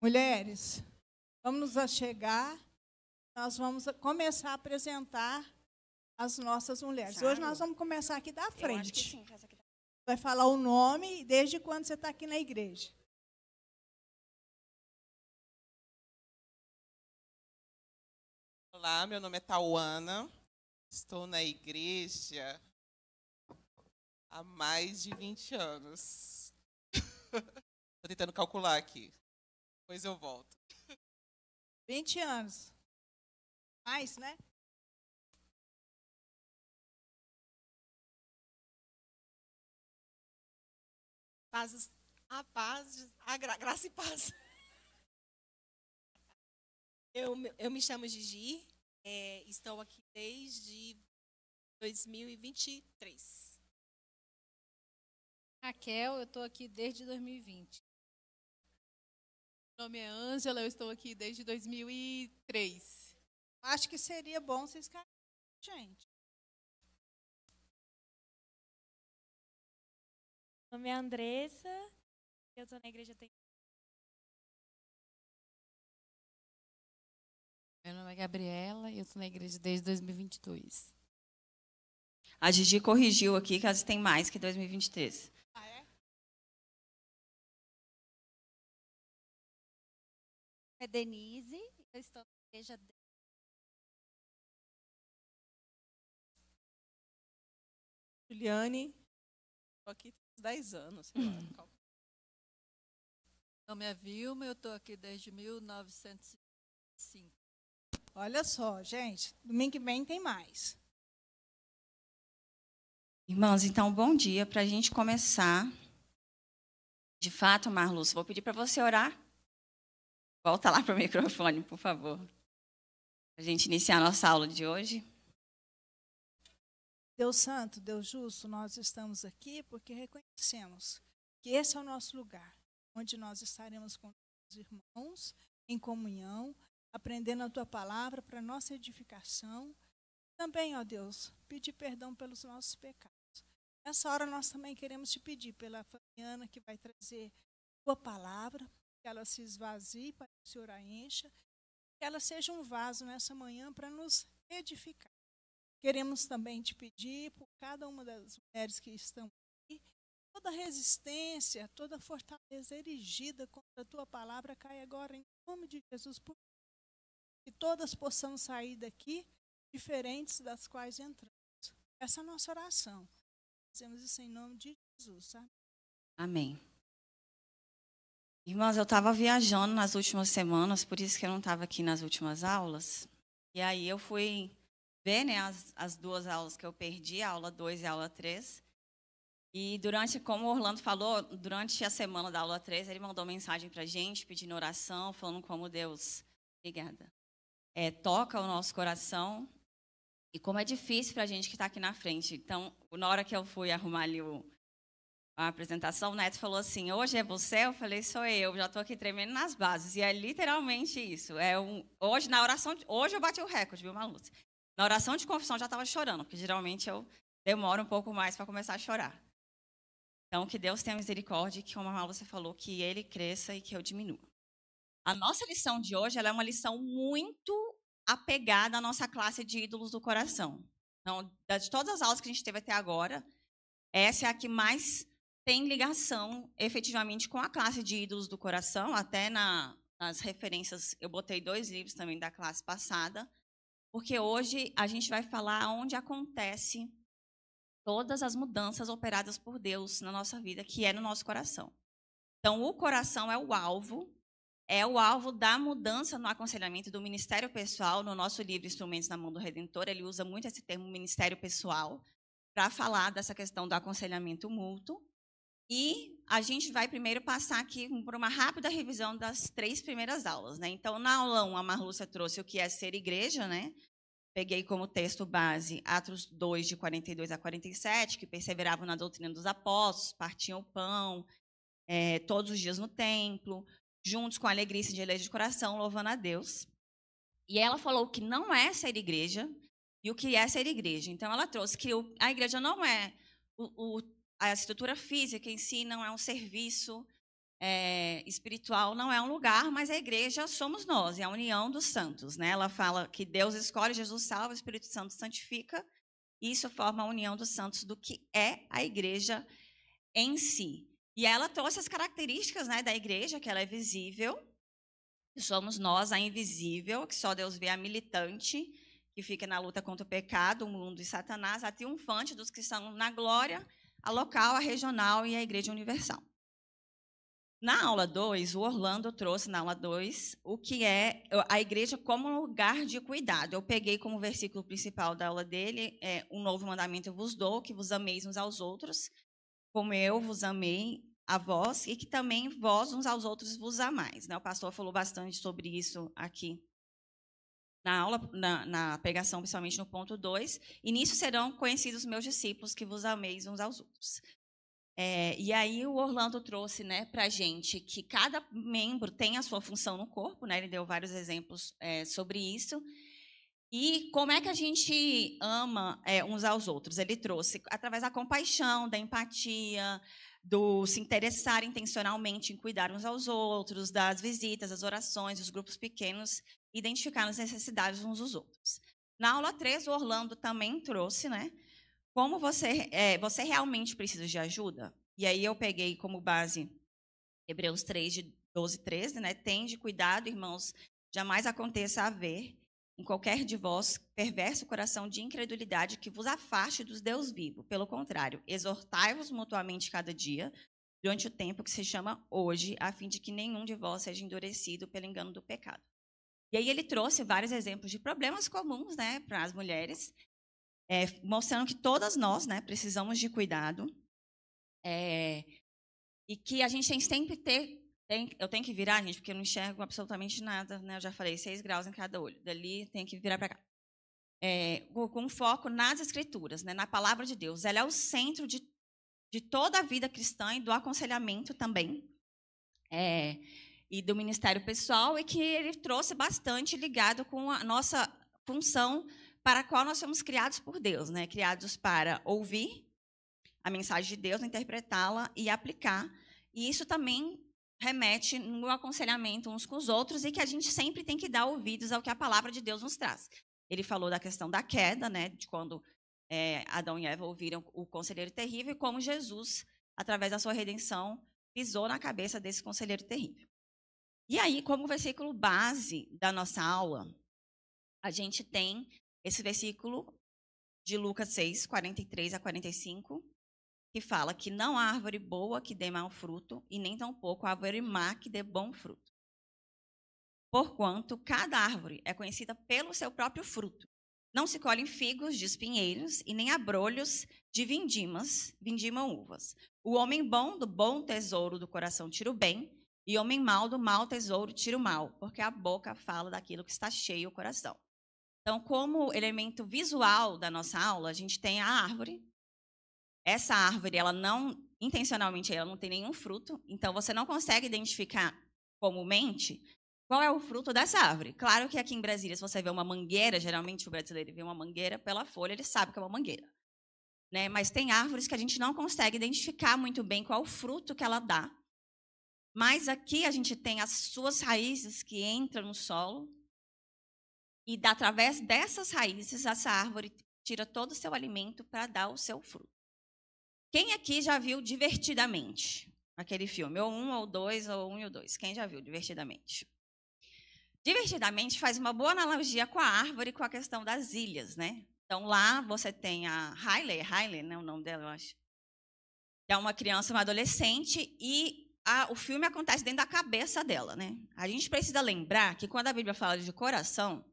Mulheres, vamos nos achegar. Nós vamos começar a apresentar as nossas mulheres. Sabe? Hoje nós vamos começar aqui da frente. Sim, aqui tá- Vai falar o nome e desde quando você está aqui na igreja. Olá, meu nome é Tauana. Estou na igreja há mais de 20 anos. Estou tentando calcular aqui. Depois eu volto. 20 anos. Mais, né? Paz, a paz, a gra, graça e paz. Eu, eu me chamo Gigi, é, estou aqui desde 2023. Raquel, eu estou aqui desde 2020. Meu nome é Ângela, eu estou aqui desde 2003. Acho que seria bom vocês caírem, gente. Meu nome é Andressa, eu estou na igreja tem. Meu nome é Gabriela e eu estou na igreja desde 2022. A Gigi corrigiu aqui, que elas tem mais que 2023. é Denise, eu estou na igreja de... Juliane, estou aqui há 10 anos, uhum. é. Não me Meu nome é Vilma, eu estou aqui desde 1905. Olha só, gente, domingo que vem tem mais. Irmãos, então, bom dia. Para a gente começar, de fato, Marluz, vou pedir para você orar Volta lá para o microfone, por favor. Para a gente iniciar a nossa aula de hoje. Deus Santo, Deus Justo, nós estamos aqui porque reconhecemos que esse é o nosso lugar, onde nós estaremos com os irmãos, em comunhão, aprendendo a tua palavra para nossa edificação. Também, ó Deus, pedir perdão pelos nossos pecados. Nessa hora nós também queremos te pedir pela Fabiana que vai trazer tua palavra, que ela se esvazie para que o Senhor a encha, que ela seja um vaso nessa manhã para nos edificar. Queremos também te pedir por cada uma das mulheres que estão aqui, toda resistência, toda fortaleza erigida contra a tua palavra caia agora em nome de Jesus. Por que todas possamos sair daqui diferentes das quais entramos. Essa é a nossa oração. Fazemos isso em nome de Jesus. sabe? Amém. Irmãs, eu estava viajando nas últimas semanas, por isso que eu não estava aqui nas últimas aulas. E aí eu fui ver né, as, as duas aulas que eu perdi, a aula 2 e a aula 3. E durante, como o Orlando falou, durante a semana da aula 3, ele mandou mensagem para a gente, pedindo oração, falando como Deus, obrigada, é, toca o nosso coração e como é difícil para a gente que está aqui na frente. Então, na hora que eu fui arrumar ali o, a apresentação, o Neto falou assim: hoje é você? Eu falei: sou eu, já estou aqui tremendo nas bases. E é literalmente isso. É um, hoje, na oração. De, hoje eu bati o recorde, viu, Malu? Na oração de confissão já estava chorando, porque geralmente eu demoro um pouco mais para começar a chorar. Então, que Deus tenha misericórdia e que, como a Malu falou, que ele cresça e que eu diminua. A nossa lição de hoje é uma lição muito apegada à nossa classe de ídolos do coração. Então, de todas as aulas que a gente teve até agora, essa é a que mais tem ligação efetivamente com a classe de ídolos do coração, até na, nas referências eu botei dois livros também da classe passada, porque hoje a gente vai falar onde acontece todas as mudanças operadas por Deus na nossa vida, que é no nosso coração. Então, o coração é o alvo, é o alvo da mudança no aconselhamento do ministério pessoal. No nosso livro Instrumentos na Mão do Redentor, ele usa muito esse termo ministério pessoal para falar dessa questão do aconselhamento mútuo. E a gente vai primeiro passar aqui por uma rápida revisão das três primeiras aulas. Né? Então, na aula 1, a Marlúcia trouxe o que é ser igreja. Né? Peguei como texto base Atos 2, de 42 a 47, que perseveravam na doutrina dos apóstolos, partiam o pão é, todos os dias no templo, juntos com alegria e de de coração, louvando a Deus. E ela falou o que não é ser igreja e o que é ser igreja. Então, ela trouxe que a igreja não é o, o a estrutura física em si não é um serviço é, espiritual, não é um lugar, mas a igreja somos nós, é a união dos santos. Né? Ela fala que Deus escolhe, Jesus salva, o Espírito Santo santifica, e isso forma a união dos santos do que é a igreja em si. E ela trouxe as características né, da igreja, que ela é visível, somos nós, a invisível, que só Deus vê a militante, que fica na luta contra o pecado, o mundo e Satanás, a triunfante dos que estão na glória, a local, a regional e a Igreja Universal. Na aula 2, o Orlando trouxe na aula 2 o que é a igreja como lugar de cuidado. Eu peguei como versículo principal da aula dele, é, um novo mandamento eu vos dou, que vos ameis uns aos outros, como eu vos amei a vós, e que também vós uns aos outros vos amais. Né? O pastor falou bastante sobre isso aqui na aula, na, na pregação, principalmente no ponto 2, e nisso serão conhecidos meus discípulos que vos ameis uns aos outros. É, e aí o Orlando trouxe né, para a gente que cada membro tem a sua função no corpo, né, ele deu vários exemplos é, sobre isso, e como é que a gente ama é, uns aos outros? Ele trouxe através da compaixão, da empatia, do se interessar intencionalmente em cuidar uns aos outros, das visitas, das orações, dos grupos pequenos identificar as necessidades uns dos outros. Na aula 3, o Orlando também trouxe, né? Como você, é, você realmente precisa de ajuda? E aí eu peguei como base Hebreus 3, de 12 e 13, né? Tende cuidado, irmãos, jamais aconteça haver em qualquer de vós perverso coração de incredulidade que vos afaste dos Deus vivo. Pelo contrário, exortai-vos mutuamente cada dia, durante o tempo que se chama hoje, a fim de que nenhum de vós seja endurecido pelo engano do pecado. E aí ele trouxe vários exemplos de problemas comuns né, para as mulheres, é, mostrando que todas nós né, precisamos de cuidado é, e que a gente tem sempre ter. Tem, eu tenho que virar, gente, porque eu não enxergo absolutamente nada. Né? Eu já falei, seis graus em cada olho. Dali tem que virar para cá. É, com foco nas escrituras, né, na palavra de Deus. Ela é o centro de, de toda a vida cristã e do aconselhamento também. É, e do Ministério Pessoal e que ele trouxe bastante ligado com a nossa função para a qual nós somos criados por Deus, né? Criados para ouvir a mensagem de Deus, interpretá-la e aplicar. E isso também remete no aconselhamento uns com os outros e que a gente sempre tem que dar ouvidos ao que a palavra de Deus nos traz. Ele falou da questão da queda, né? De quando é, Adão e Eva ouviram o conselheiro terrível e como Jesus, através da sua redenção, pisou na cabeça desse conselheiro terrível. E aí, como versículo base da nossa aula, a gente tem esse versículo de Lucas 6, 43 a 45, que fala que não há árvore boa que dê mau fruto, e nem tampouco árvore má que dê bom fruto. Porquanto cada árvore é conhecida pelo seu próprio fruto. Não se colhem figos de espinheiros, e nem abrolhos de vindimas, vindimam uvas. O homem bom do bom tesouro do coração tira o bem, e homem mau do mal tesouro tira o mal, porque a boca fala daquilo que está cheio o coração. Então, como elemento visual da nossa aula, a gente tem a árvore. Essa árvore, ela não intencionalmente, ela não tem nenhum fruto, então você não consegue identificar comumente qual é o fruto dessa árvore. Claro que aqui em Brasília, se você vê uma mangueira, geralmente o brasileiro vê uma mangueira pela folha, ele sabe que é uma mangueira. Né? Mas tem árvores que a gente não consegue identificar muito bem qual o fruto que ela dá, mas aqui a gente tem as suas raízes que entram no solo, e através dessas raízes, essa árvore tira todo o seu alimento para dar o seu fruto. Quem aqui já viu divertidamente aquele filme? Ou um, ou dois, ou um e o dois. Quem já viu divertidamente? Divertidamente faz uma boa analogia com a árvore e com a questão das ilhas, né? Então lá você tem a Riley, Riley, né, o nome dela, eu acho. É uma criança, uma adolescente, e a, o filme acontece dentro da cabeça dela, né? A gente precisa lembrar que quando a Bíblia fala de coração,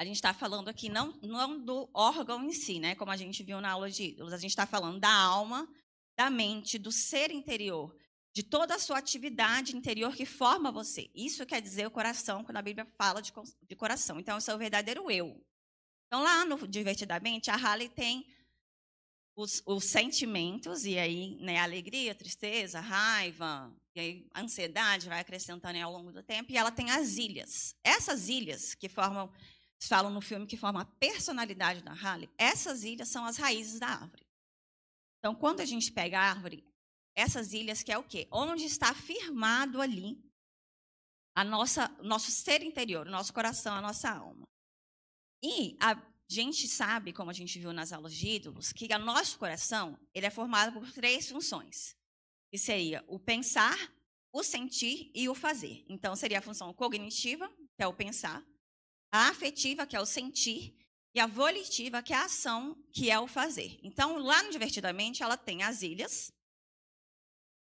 a gente está falando aqui não, não do órgão em si, né? Como a gente viu na aula de ídolos, a gente está falando da alma, da mente, do ser interior, de toda a sua atividade interior que forma você. Isso quer dizer o coração quando a Bíblia fala de, de coração. Então, esse é o verdadeiro eu. Então, lá no Divertidamente, a Halle tem os, os sentimentos, e aí né, alegria, tristeza, raiva, e aí ansiedade vai acrescentando ao longo do tempo, e ela tem as ilhas. Essas ilhas que formam, falam no filme que formam a personalidade da Halle, essas ilhas são as raízes da árvore. Então, quando a gente pega a árvore, essas ilhas que é o quê? Onde está firmado ali a nossa nosso ser interior, o nosso coração, a nossa alma. E a gente sabe, como a gente viu nas aulas de ídolos, que o nosso coração ele é formado por três funções, que seria o pensar, o sentir e o fazer. Então, seria a função cognitiva, que é o pensar, a afetiva, que é o sentir, e a volitiva, que é a ação, que é o fazer. Então, lá no Divertidamente, ela tem as ilhas,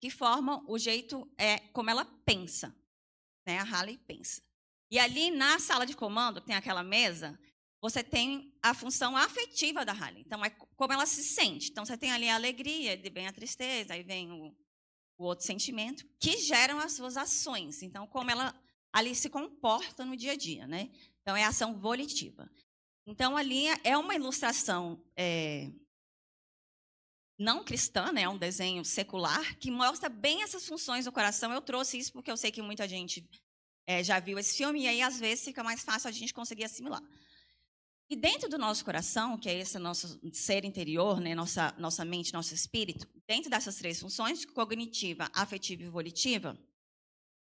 que formam o jeito é como ela pensa, né? A Halley pensa. E ali na sala de comando tem aquela mesa você tem a função afetiva da Halle. Então, é como ela se sente. Então, você tem ali a alegria, de bem a tristeza, aí vem o, o, outro sentimento, que geram as suas ações. Então, como ela ali se comporta no dia a dia. Né? Então, é ação volitiva. Então, ali é uma ilustração é, não cristã, né? é um desenho secular, que mostra bem essas funções do coração. Eu trouxe isso porque eu sei que muita gente é, já viu esse filme, e aí, às vezes, fica mais fácil a gente conseguir assimilar. E dentro do nosso coração, que é esse nosso ser interior, né, nossa, nossa mente, nosso espírito, dentro dessas três funções, cognitiva, afetiva e volitiva,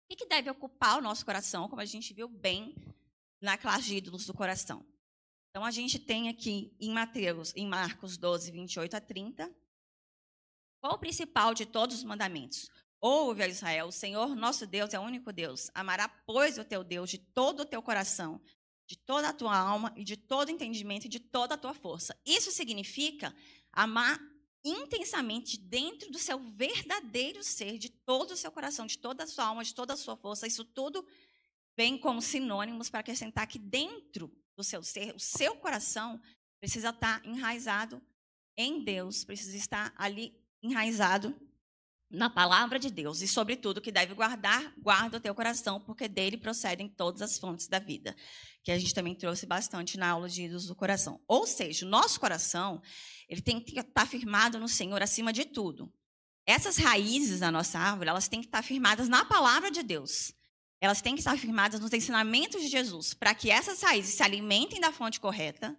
o que deve ocupar o nosso coração, como a gente viu bem na classe de ídolos do coração? Então, a gente tem aqui em Mateus, em Marcos 12, 28 a 30, qual o principal de todos os mandamentos? Ouve, Israel, o Senhor nosso Deus é o único Deus. Amará, pois, o teu Deus de todo o teu coração, de toda a tua alma e de todo entendimento e de toda a tua força. Isso significa amar intensamente dentro do seu verdadeiro ser, de todo o seu coração, de toda a sua alma, de toda a sua força. Isso tudo vem como sinônimos para acrescentar que dentro do seu ser, o seu coração precisa estar enraizado em Deus, precisa estar ali enraizado na palavra de Deus e sobre tudo que deve guardar, guarda o teu coração, porque dele procedem todas as fontes da vida, que a gente também trouxe bastante na aula de ídolos do coração. Ou seja, o nosso coração, ele tem que estar tá firmado no Senhor acima de tudo. Essas raízes da nossa árvore, elas têm que estar tá firmadas na palavra de Deus. Elas têm que estar firmadas nos ensinamentos de Jesus, para que essas raízes se alimentem da fonte correta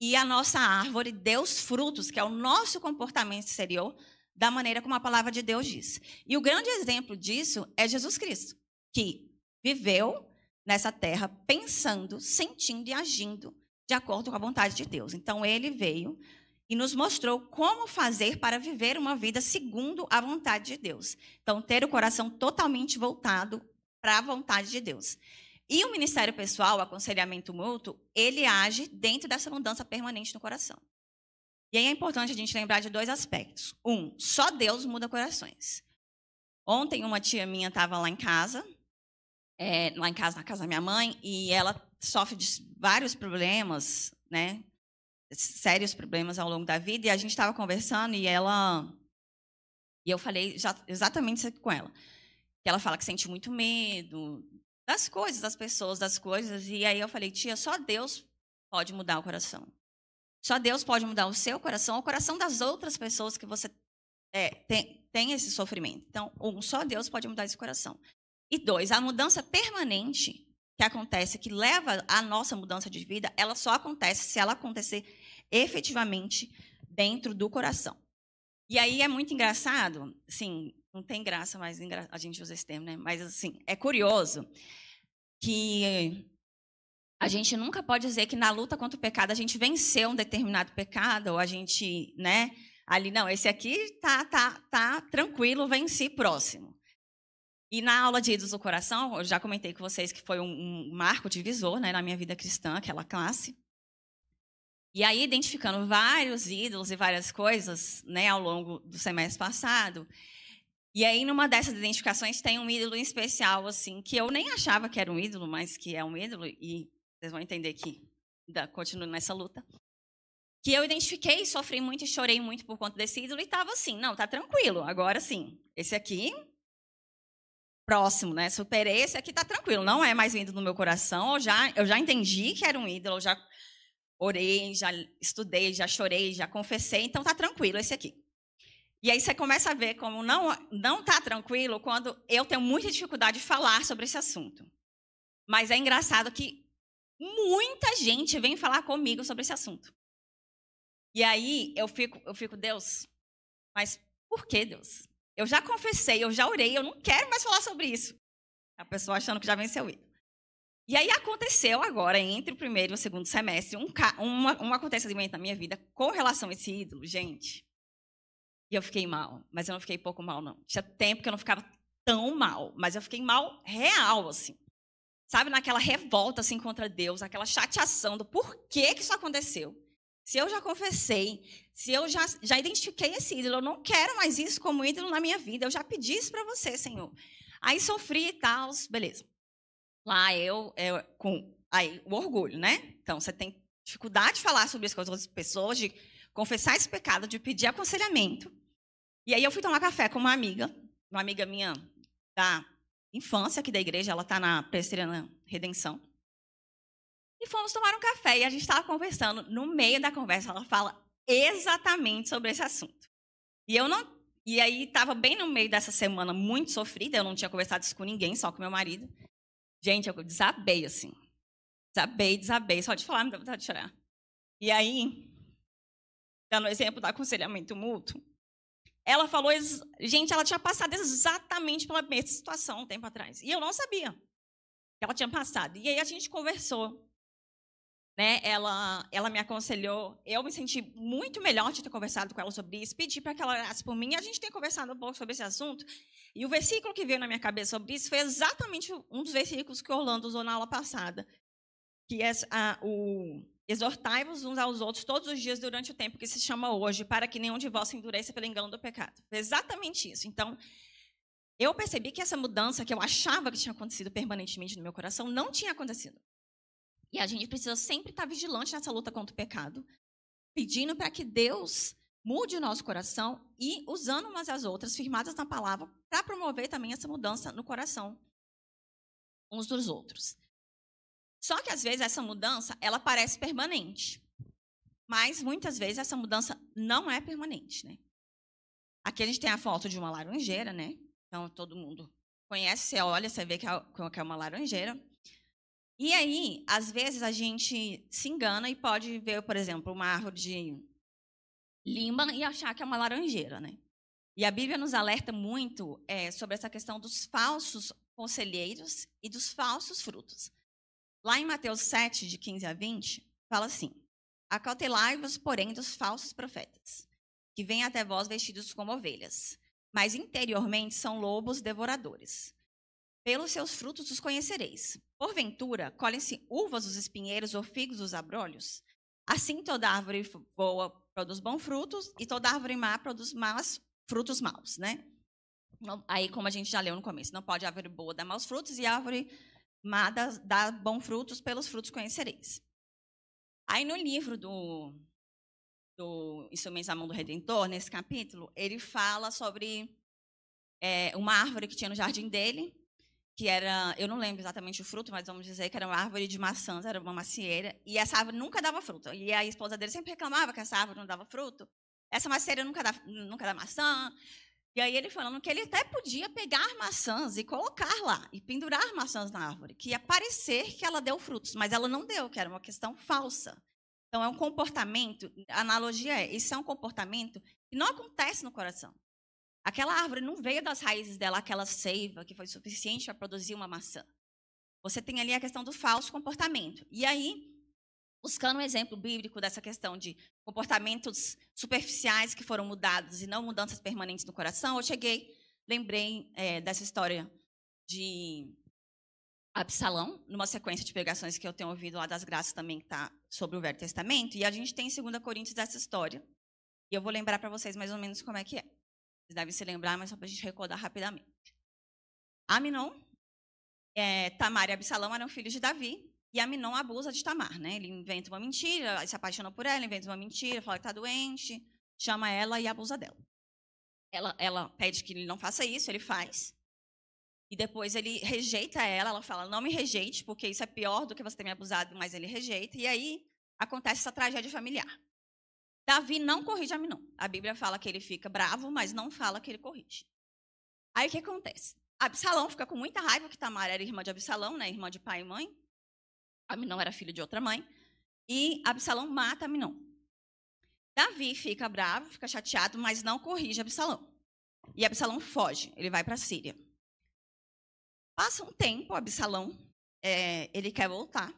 e a nossa árvore dê os frutos, que é o nosso comportamento exterior, da maneira como a palavra de Deus diz. E o grande exemplo disso é Jesus Cristo, que viveu nessa terra pensando, sentindo e agindo de acordo com a vontade de Deus. Então ele veio e nos mostrou como fazer para viver uma vida segundo a vontade de Deus. Então ter o coração totalmente voltado para a vontade de Deus. E o ministério pessoal, o aconselhamento mútuo, ele age dentro dessa mudança permanente no coração. E aí é importante a gente lembrar de dois aspectos. Um, só Deus muda corações. Ontem uma tia minha estava lá em casa, é, lá em casa, na casa da minha mãe, e ela sofre de vários problemas, né? Sérios problemas ao longo da vida, e a gente estava conversando e ela. E eu falei já, exatamente isso aqui com ela. Que ela fala que sente muito medo das coisas, das pessoas, das coisas. E aí eu falei, tia, só Deus pode mudar o coração. Só Deus pode mudar o seu coração, o coração das outras pessoas que você é, tem, tem esse sofrimento. Então, um, só Deus pode mudar esse coração. E dois, a mudança permanente que acontece, que leva à nossa mudança de vida, ela só acontece se ela acontecer efetivamente dentro do coração. E aí é muito engraçado, assim, não tem graça, mas a gente usa esse termo, né? Mas assim, é curioso que a gente nunca pode dizer que na luta contra o pecado a gente venceu um determinado pecado ou a gente, né? Ali não, esse aqui tá tá tá tranquilo, venci próximo. E na aula de ídolos do coração, eu já comentei com vocês que foi um, um marco divisor, né, na minha vida cristã, aquela classe. E aí, identificando vários ídolos e várias coisas né, ao longo do semestre passado. E aí, numa dessas identificações, tem um ídolo em especial, assim, que eu nem achava que era um ídolo, mas que é um ídolo. E vocês vão entender que da, continuo nessa luta. Que eu identifiquei, sofri muito e chorei muito por conta desse ídolo e estava assim, não, tá tranquilo, agora sim. Esse aqui, próximo, né? Superei, esse aqui tá tranquilo, não é mais vindo no meu coração. Eu já, eu já entendi que era um ídolo, já orei, já estudei, já chorei, já confessei, então tá tranquilo esse aqui. E aí você começa a ver como não não tá tranquilo quando eu tenho muita dificuldade de falar sobre esse assunto. Mas é engraçado que Muita gente vem falar comigo sobre esse assunto. E aí eu fico, eu fico, Deus, mas por que Deus? Eu já confessei, eu já orei, eu não quero mais falar sobre isso. A pessoa achando que já venceu isso. E aí aconteceu agora, entre o primeiro e o segundo semestre, um, um, um acontecimento na minha vida com relação a esse ídolo, gente. E eu fiquei mal, mas eu não fiquei pouco mal, não. Tinha tempo que eu não ficava tão mal, mas eu fiquei mal real, assim sabe, naquela revolta assim contra Deus, aquela chateação do porquê que isso aconteceu. Se eu já confessei, se eu já, já identifiquei esse ídolo, eu não quero mais isso como ídolo na minha vida, eu já pedi isso para você, Senhor. Aí sofri e tal, beleza. Lá eu, eu, com aí, o orgulho, né? Então você tem dificuldade de falar sobre isso com as outras pessoas, de confessar esse pecado, de pedir aconselhamento. E aí eu fui tomar café com uma amiga, uma amiga minha da infância aqui da igreja, ela está na Presbiteriana Redenção. E fomos tomar um café e a gente estava conversando. No meio da conversa, ela fala exatamente sobre esse assunto. E eu não. E aí estava bem no meio dessa semana muito sofrida. Eu não tinha conversado isso com ninguém, só com meu marido. Gente, eu desabei assim. Desabei, desabei. Só de falar me dá vontade de chorar. E aí, dando exemplo do aconselhamento mútuo, ela falou, gente, ela tinha passado exatamente pela mesma situação um tempo atrás. E eu não sabia que ela tinha passado. E aí a gente conversou. Né? Ela, ela me aconselhou. Eu me senti muito melhor de ter conversado com ela sobre isso. Pedi para que ela orasse por mim. A gente tem conversado um pouco sobre esse assunto. E o versículo que veio na minha cabeça sobre isso foi exatamente um dos versículos que Orlando usou na aula passada, que é a, o Exortai-vos uns aos outros todos os dias durante o tempo que se chama hoje, para que nenhum de vós se endureça pelo engano do pecado. exatamente isso. Então, eu percebi que essa mudança que eu achava que tinha acontecido permanentemente no meu coração não tinha acontecido. E a gente precisa sempre estar vigilante nessa luta contra o pecado, pedindo para que Deus mude o nosso coração e usando umas às outras, firmadas na palavra, para promover também essa mudança no coração uns dos outros. Só que às vezes essa mudança, ela parece permanente. Mas muitas vezes essa mudança não é permanente, né? Aqui a gente tem a foto de uma laranjeira, né? Então todo mundo conhece, você olha, você vê que é, é, é uma laranjeira. E aí, às vezes a gente se engana e pode ver, por exemplo, uma árvore de lima e achar que é uma laranjeira, né? E a Bíblia nos alerta muito é, sobre essa questão dos falsos conselheiros e dos falsos frutos. Lá em Mateus 7, de 15 a 20, fala assim: Acautelai-vos, porém, dos falsos profetas, que vêm até vós vestidos como ovelhas, mas interiormente são lobos devoradores. Pelos seus frutos os conhecereis. Porventura, colhem-se uvas dos espinheiros ou figos dos abrolhos? Assim toda árvore boa produz bons frutos e toda árvore má produz maus frutos maus, né? Aí, como a gente já leu no começo, não pode árvore boa dar maus frutos e árvore mas dá, bons frutos, pelos frutos conhecereis. Aí no livro do, do Instrumentos da Mão do Redentor, nesse capítulo, ele fala sobre é, uma árvore que tinha no jardim dele, que era, eu não lembro exatamente o fruto, mas vamos dizer que era uma árvore de maçãs, era uma macieira, e essa árvore nunca dava fruto. E a esposa dele sempre reclamava que essa árvore não dava fruto. Essa macieira nunca dava, nunca dava maçã, e aí ele falando que ele até podia pegar maçãs e colocar lá, e pendurar maçãs na árvore, que ia parecer que ela deu frutos, mas ela não deu, que era uma questão falsa. Então, é um comportamento, a analogia é, isso é um comportamento que não acontece no coração. Aquela árvore não veio das raízes dela aquela seiva que foi suficiente para produzir uma maçã. Você tem ali a questão do falso comportamento. E aí, buscando um exemplo bíblico dessa questão de comportamentos superficiais que foram mudados e não mudanças permanentes no coração, eu cheguei, lembrei é, dessa história de Absalão, numa sequência de pregações que eu tenho ouvido lá das graças também, que está sobre o Velho Testamento, e a gente tem em 2 Coríntios essa história. E eu vou lembrar para vocês mais ou menos como é que é. Vocês devem se lembrar, mas só para a gente recordar rapidamente. Aminon, é, Tamar e Absalão eram filhos de Davi, e Aminon abusa de Tamar, né? Ele inventa uma mentira, se apaixona por ela, inventa uma mentira, fala que está doente, chama ela e abusa dela. Ela, ela pede que ele não faça isso, ele faz. E depois ele rejeita ela, ela fala: Não me rejeite, porque isso é pior do que você ter me abusado, mas ele rejeita. E aí acontece essa tragédia familiar. Davi não corrige Aminon. A Bíblia fala que ele fica bravo, mas não fala que ele corrige. Aí o que acontece? Absalão fica com muita raiva que Tamar era irmã de Absalão, né, irmã de pai e mãe. Aminon era filho de outra mãe. E Absalão mata Aminon. Davi fica bravo, fica chateado, mas não corrige Absalão. E Absalão foge, ele vai para a Síria. Passa um tempo, Absalão, é, ele quer voltar.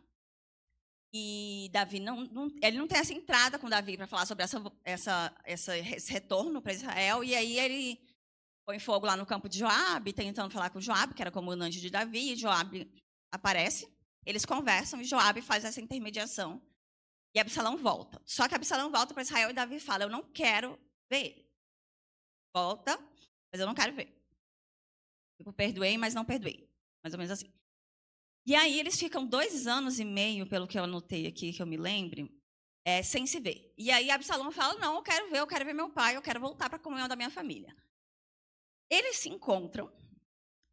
E Davi não, não, ele não tem essa entrada com Davi para falar sobre essa, essa, essa esse retorno para Israel. E aí ele põe fogo lá no campo de Joabe, tentando falar com Joabe, que era comandante de Davi, e Joabe aparece. Eles conversam e Joabe faz essa intermediação. E Absalão volta. Só que Absalão volta para Israel e Davi fala: Eu não quero ver ele. Volta, mas eu não quero ver. Tipo, perdoei, mas não perdoei. Mais ou menos assim. E aí eles ficam dois anos e meio, pelo que eu anotei aqui, que eu me lembre, é, sem se ver. E aí Absalão fala: Não, eu quero ver, eu quero ver meu pai, eu quero voltar para a comunhão da minha família. Eles se encontram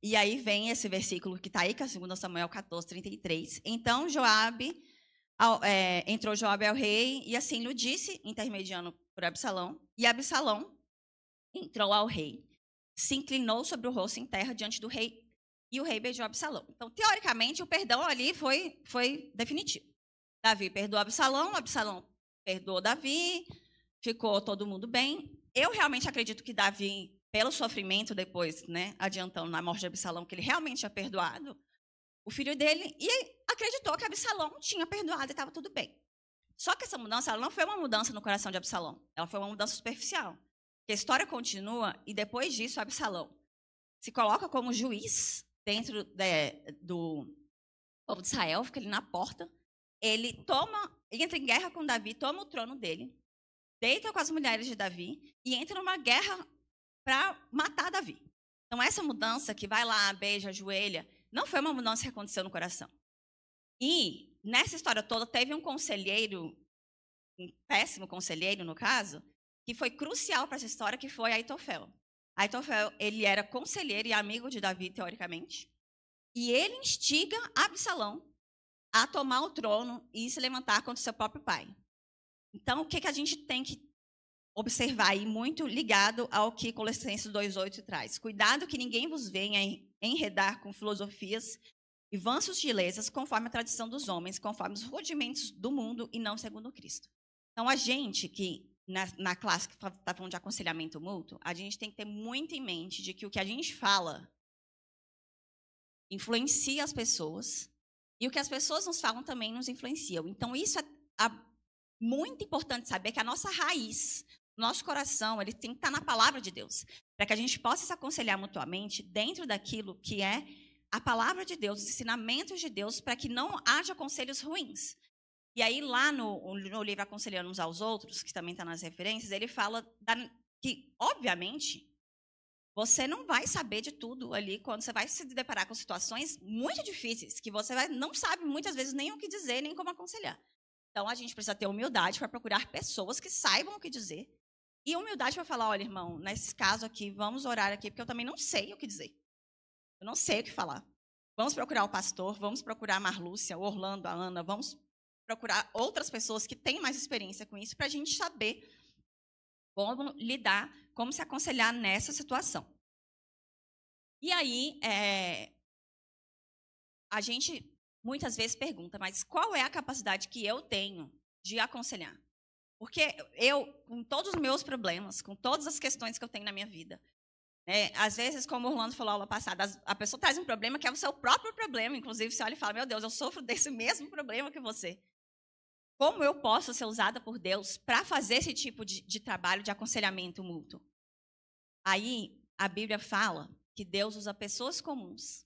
e aí vem esse versículo que está aí, que é 2 Samuel 14, 33. Então Joabe, ao, é, entrou Joabe ao rei e assim lhe disse, intermediando por Absalão. E Absalão entrou ao rei, se inclinou sobre o rosto em terra diante do rei e o rei beijou Absalão. Então, teoricamente, o perdão ali foi, foi definitivo. Davi perdoou Absalão, Absalão perdoou Davi, ficou todo mundo bem. Eu realmente acredito que Davi pelo sofrimento depois, né, adiantando na morte de Absalão, que ele realmente tinha perdoado o filho dele, e acreditou que Absalão tinha perdoado e estava tudo bem. Só que essa mudança ela não foi uma mudança no coração de Absalão, ela foi uma mudança superficial. a história continua e depois disso Absalão se coloca como juiz dentro de, do povo de Israel, fica ali na porta. Ele toma, entra em guerra com Davi, toma o trono dele, deita com as mulheres de Davi e entra numa guerra para matar Davi. Então, essa mudança que vai lá, beija, ajoelha, não foi uma mudança que aconteceu no coração. E nessa história toda, teve um conselheiro, um péssimo conselheiro, no caso, que foi crucial para essa história, que foi Aitofel. Aitofel, ele era conselheiro e amigo de Davi, teoricamente. E ele instiga Absalão a tomar o trono e se levantar contra seu próprio pai. Então, o que, que a gente tem que observar aí muito ligado ao que Colossenses 2:8 traz. Cuidado que ninguém vos venha enredar com filosofias e vãs sutilezas conforme a tradição dos homens, conforme os rudimentos do mundo e não segundo Cristo. Então a gente que na, na classe que está falando de aconselhamento mútuo, a gente tem que ter muito em mente de que o que a gente fala influencia as pessoas e o que as pessoas nos falam também nos influenciam. Então isso é a, muito importante saber que a nossa raiz, nosso coração, ele tem que estar tá na palavra de Deus, para que a gente possa se aconselhar mutuamente dentro daquilo que é a palavra de Deus, os ensinamentos de Deus, para que não haja conselhos ruins. E aí, lá no, no livro Aconselhando Uns aos Outros, que também está nas referências, ele fala da, que, obviamente, você não vai saber de tudo ali quando você vai se deparar com situações muito difíceis, que você vai, não sabe muitas vezes nem o que dizer, nem como aconselhar. Então, a gente precisa ter humildade para procurar pessoas que saibam o que dizer e humildade para falar, olha, irmão, nesse caso aqui, vamos orar aqui, porque eu também não sei o que dizer. Eu não sei o que falar. Vamos procurar o pastor, vamos procurar a Marlúcia, o Orlando, a Ana, vamos procurar outras pessoas que têm mais experiência com isso para a gente saber como lidar, como se aconselhar nessa situação. E aí, é, a gente muitas vezes pergunta, mas qual é a capacidade que eu tenho de aconselhar? Porque eu, com todos os meus problemas, com todas as questões que eu tenho na minha vida, né, às vezes, como o Orlando falou aula passada, a pessoa traz um problema que é o seu próprio problema. Inclusive, você olha e fala: Meu Deus, eu sofro desse mesmo problema que você. Como eu posso ser usada por Deus para fazer esse tipo de, de trabalho de aconselhamento mútuo? Aí, a Bíblia fala que Deus usa pessoas comuns,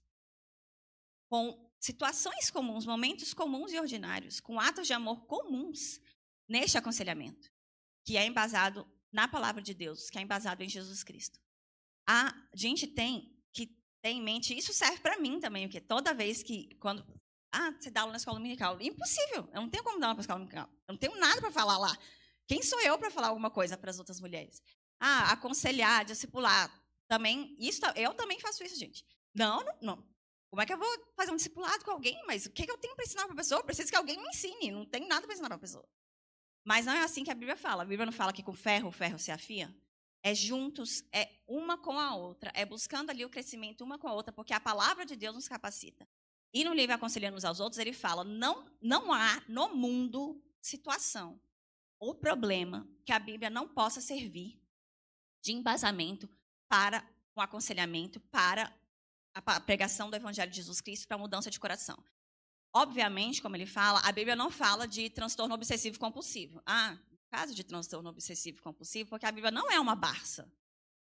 com situações comuns, momentos comuns e ordinários, com atos de amor comuns neste aconselhamento, que é embasado na palavra de Deus, que é embasado em Jesus Cristo. A gente tem que ter em mente, isso serve para mim também, porque toda vez que, quando. Ah, você dá aula na escola dominical. Impossível, eu não tenho como dar aula na escola dominical. Eu não tenho nada para falar lá. Quem sou eu para falar alguma coisa para as outras mulheres? Ah, aconselhar, discipular. Também, isso, eu também faço isso, gente. Não, não, não. Como é que eu vou fazer um discipulado com alguém? Mas o que, eu tenho para ensinar para a pessoa? Eu preciso que alguém me ensine. Não tenho nada para ensinar para a pessoa. Mas não é assim que a Bíblia fala. A Bíblia não fala que com ferro o ferro se afia. É juntos, é uma com a outra, é buscando ali o crescimento uma com a outra, porque a palavra de Deus nos capacita. E no livro Aconselhando uns aos outros, ele fala: não, não há no mundo situação ou problema que a Bíblia não possa servir de embasamento para o um aconselhamento, para a pregação do Evangelho de Jesus Cristo, para a mudança de coração. Obviamente, como ele fala, a Bíblia não fala de transtorno obsessivo compulsivo. Ah, caso de transtorno obsessivo compulsivo, porque a Bíblia não é uma Barça.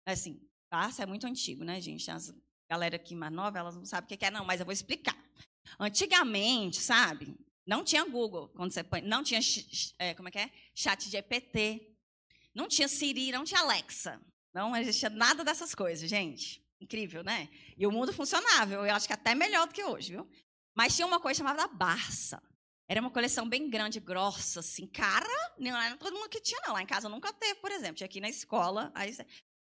Assim, Barça é muito antigo, né, gente? As galera aqui mais nova, elas não sabem o que é, não, mas eu vou explicar. Antigamente, sabe? Não tinha Google, quando você põe, não tinha, é, como é que é? Chat GPT, não tinha Siri, não tinha Alexa. Não existia nada dessas coisas, gente. Incrível, né? E o mundo funcionava, eu acho que até melhor do que hoje, viu? Mas tinha uma coisa chamada Barça. Era uma coleção bem grande, grossa, assim, cara. Não era todo mundo que tinha, não. Lá em casa nunca teve, por exemplo. Tinha aqui na escola, aí você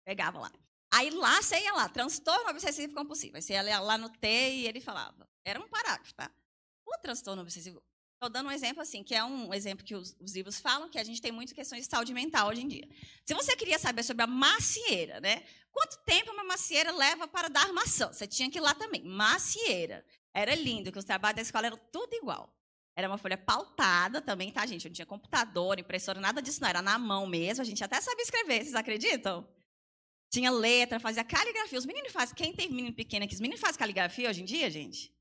pegava lá. Aí lá você ia lá, transtorno obsessivo compulsivo. Aí você ia lá no T e ele falava. Era um parágrafo, tá? O transtorno obsessivo. Estou dando um exemplo assim, que é um exemplo que os, os livros falam, que a gente tem muitas questões de saúde mental hoje em dia. Se você queria saber sobre a macieira, né? Quanto tempo uma macieira leva para dar maçã? Você tinha que ir lá também. Macieira. Era lindo, que os trabalhos da escola eram tudo igual. Era uma folha pautada também, tá, gente? Não tinha computador, impressora, nada disso, não. Era na mão mesmo. A gente até sabia escrever, vocês acreditam? Tinha letra, fazia caligrafia. Os meninos fazem. Quem tem menino pequeno aqui, os meninos fazem caligrafia hoje em dia, gente?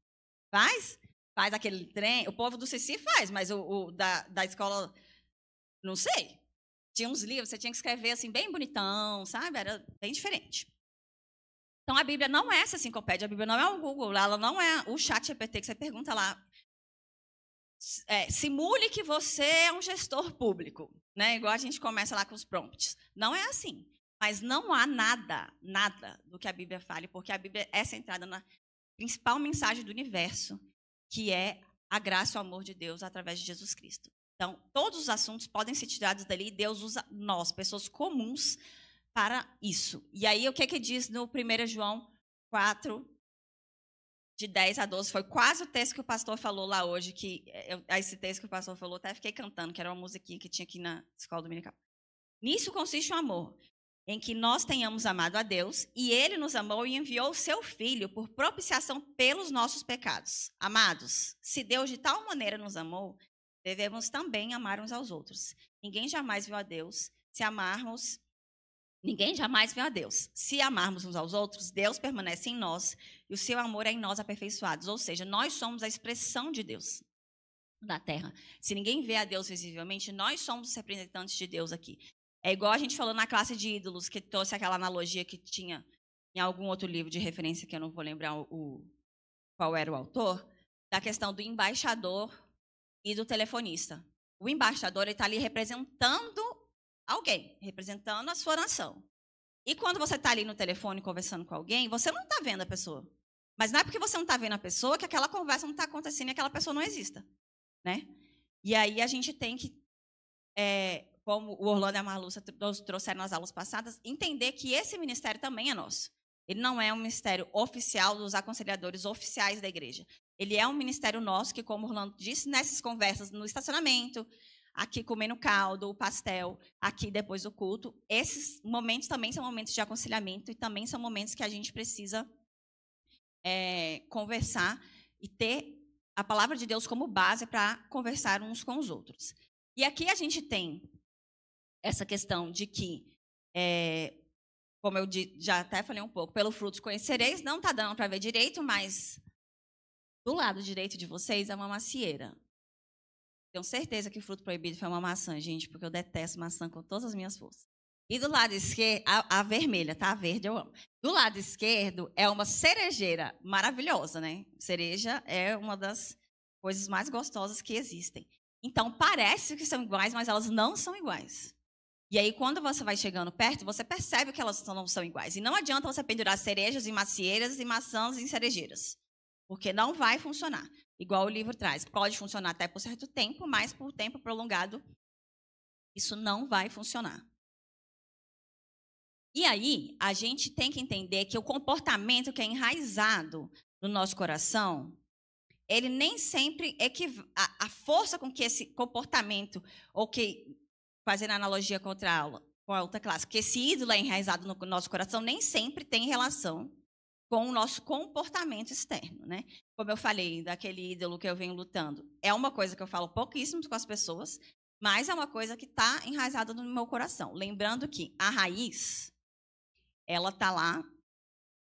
Faz? Faz aquele trem. O povo do Cici faz, mas o, o da, da escola. Não sei. Tinha uns livros, você tinha que escrever assim, bem bonitão, sabe? Era bem diferente. Então a Bíblia não é essa enciclopédia, a Bíblia não é o Google, ela não é o chat GPT que você pergunta lá. É, simule que você é um gestor público, né? Igual a gente começa lá com os prompts. Não é assim. Mas não há nada, nada do que a Bíblia fale, porque a Bíblia é centrada na principal mensagem do universo, que é a graça e o amor de Deus através de Jesus Cristo. Então, todos os assuntos podem ser tirados dali e Deus usa nós, pessoas comuns, para isso. E aí, o que é que diz no 1 João 4, de 10 a 12? Foi quase o texto que o pastor falou lá hoje, que eh, eu, esse texto que o pastor falou, até fiquei cantando, que era uma musiquinha que tinha aqui na escola dominical. Nisso consiste o amor, em que nós tenhamos amado a Deus, e ele nos amou e enviou o seu filho por propiciação pelos nossos pecados. Amados, se Deus de tal maneira nos amou, devemos também amar uns aos outros. Ninguém jamais viu a Deus. Se amarmos Ninguém jamais viu a Deus. Se amarmos uns aos outros, Deus permanece em nós e o seu amor é em nós aperfeiçoados. Ou seja, nós somos a expressão de Deus na terra. Se ninguém vê a Deus visivelmente, nós somos os representantes de Deus aqui. É igual a gente falou na classe de ídolos, que trouxe aquela analogia que tinha em algum outro livro de referência, que eu não vou lembrar o, qual era o autor, da questão do embaixador e do telefonista. O embaixador está ali representando alguém representando a sua nação. E quando você está ali no telefone conversando com alguém, você não está vendo a pessoa. Mas não é porque você não está vendo a pessoa que aquela conversa não está acontecendo e aquela pessoa não exista. Né? E aí a gente tem que, é, como o Orlando e a Marluça trouxeram nas aulas passadas, entender que esse ministério também é nosso. Ele não é um ministério oficial dos aconselhadores oficiais da igreja. Ele é um ministério nosso que, como o Orlando disse, nessas conversas no estacionamento, aqui comendo caldo, o pastel, aqui depois do culto. Esses momentos também são momentos de aconselhamento e também são momentos que a gente precisa é, conversar e ter a palavra de Deus como base para conversar uns com os outros. E aqui a gente tem essa questão de que, é, como eu já até falei um pouco, pelo fruto conhecereis, não está dando para ver direito, mas do lado direito de vocês é uma macieira. Tenho certeza que o fruto proibido foi uma maçã, gente, porque eu detesto maçã com todas as minhas forças. E do lado esquerdo, a, a, vermelha, tá? A verde eu amo. Do lado esquerdo é uma cerejeira maravilhosa, né? Cereja é uma das coisas mais gostosas que existem. Então, parece que são iguais, mas elas não são iguais. E aí, quando você vai chegando perto, você percebe que elas não são iguais. E não adianta você pendurar cerejas em macieiras e maçãs em cerejeiras, porque não vai funcionar igual o livro traz. Pode funcionar até por certo tempo, mas por tempo prolongado, isso não vai funcionar. E aí, a gente tem que entender que o comportamento que é enraizado no nosso coração, ele nem sempre é que a, a força com que esse comportamento, ou que, fazendo analogia com outra aula, com a outra classe, que esse ídolo é enraizado no nosso coração, nem sempre tem relação com o nosso comportamento externo, né? Como eu falei, daquele ídolo que eu venho lutando. É uma coisa que eu falo pouquíssimo com as pessoas, mas é uma coisa que está enraizada no meu coração. Lembrando que a raiz, ela está lá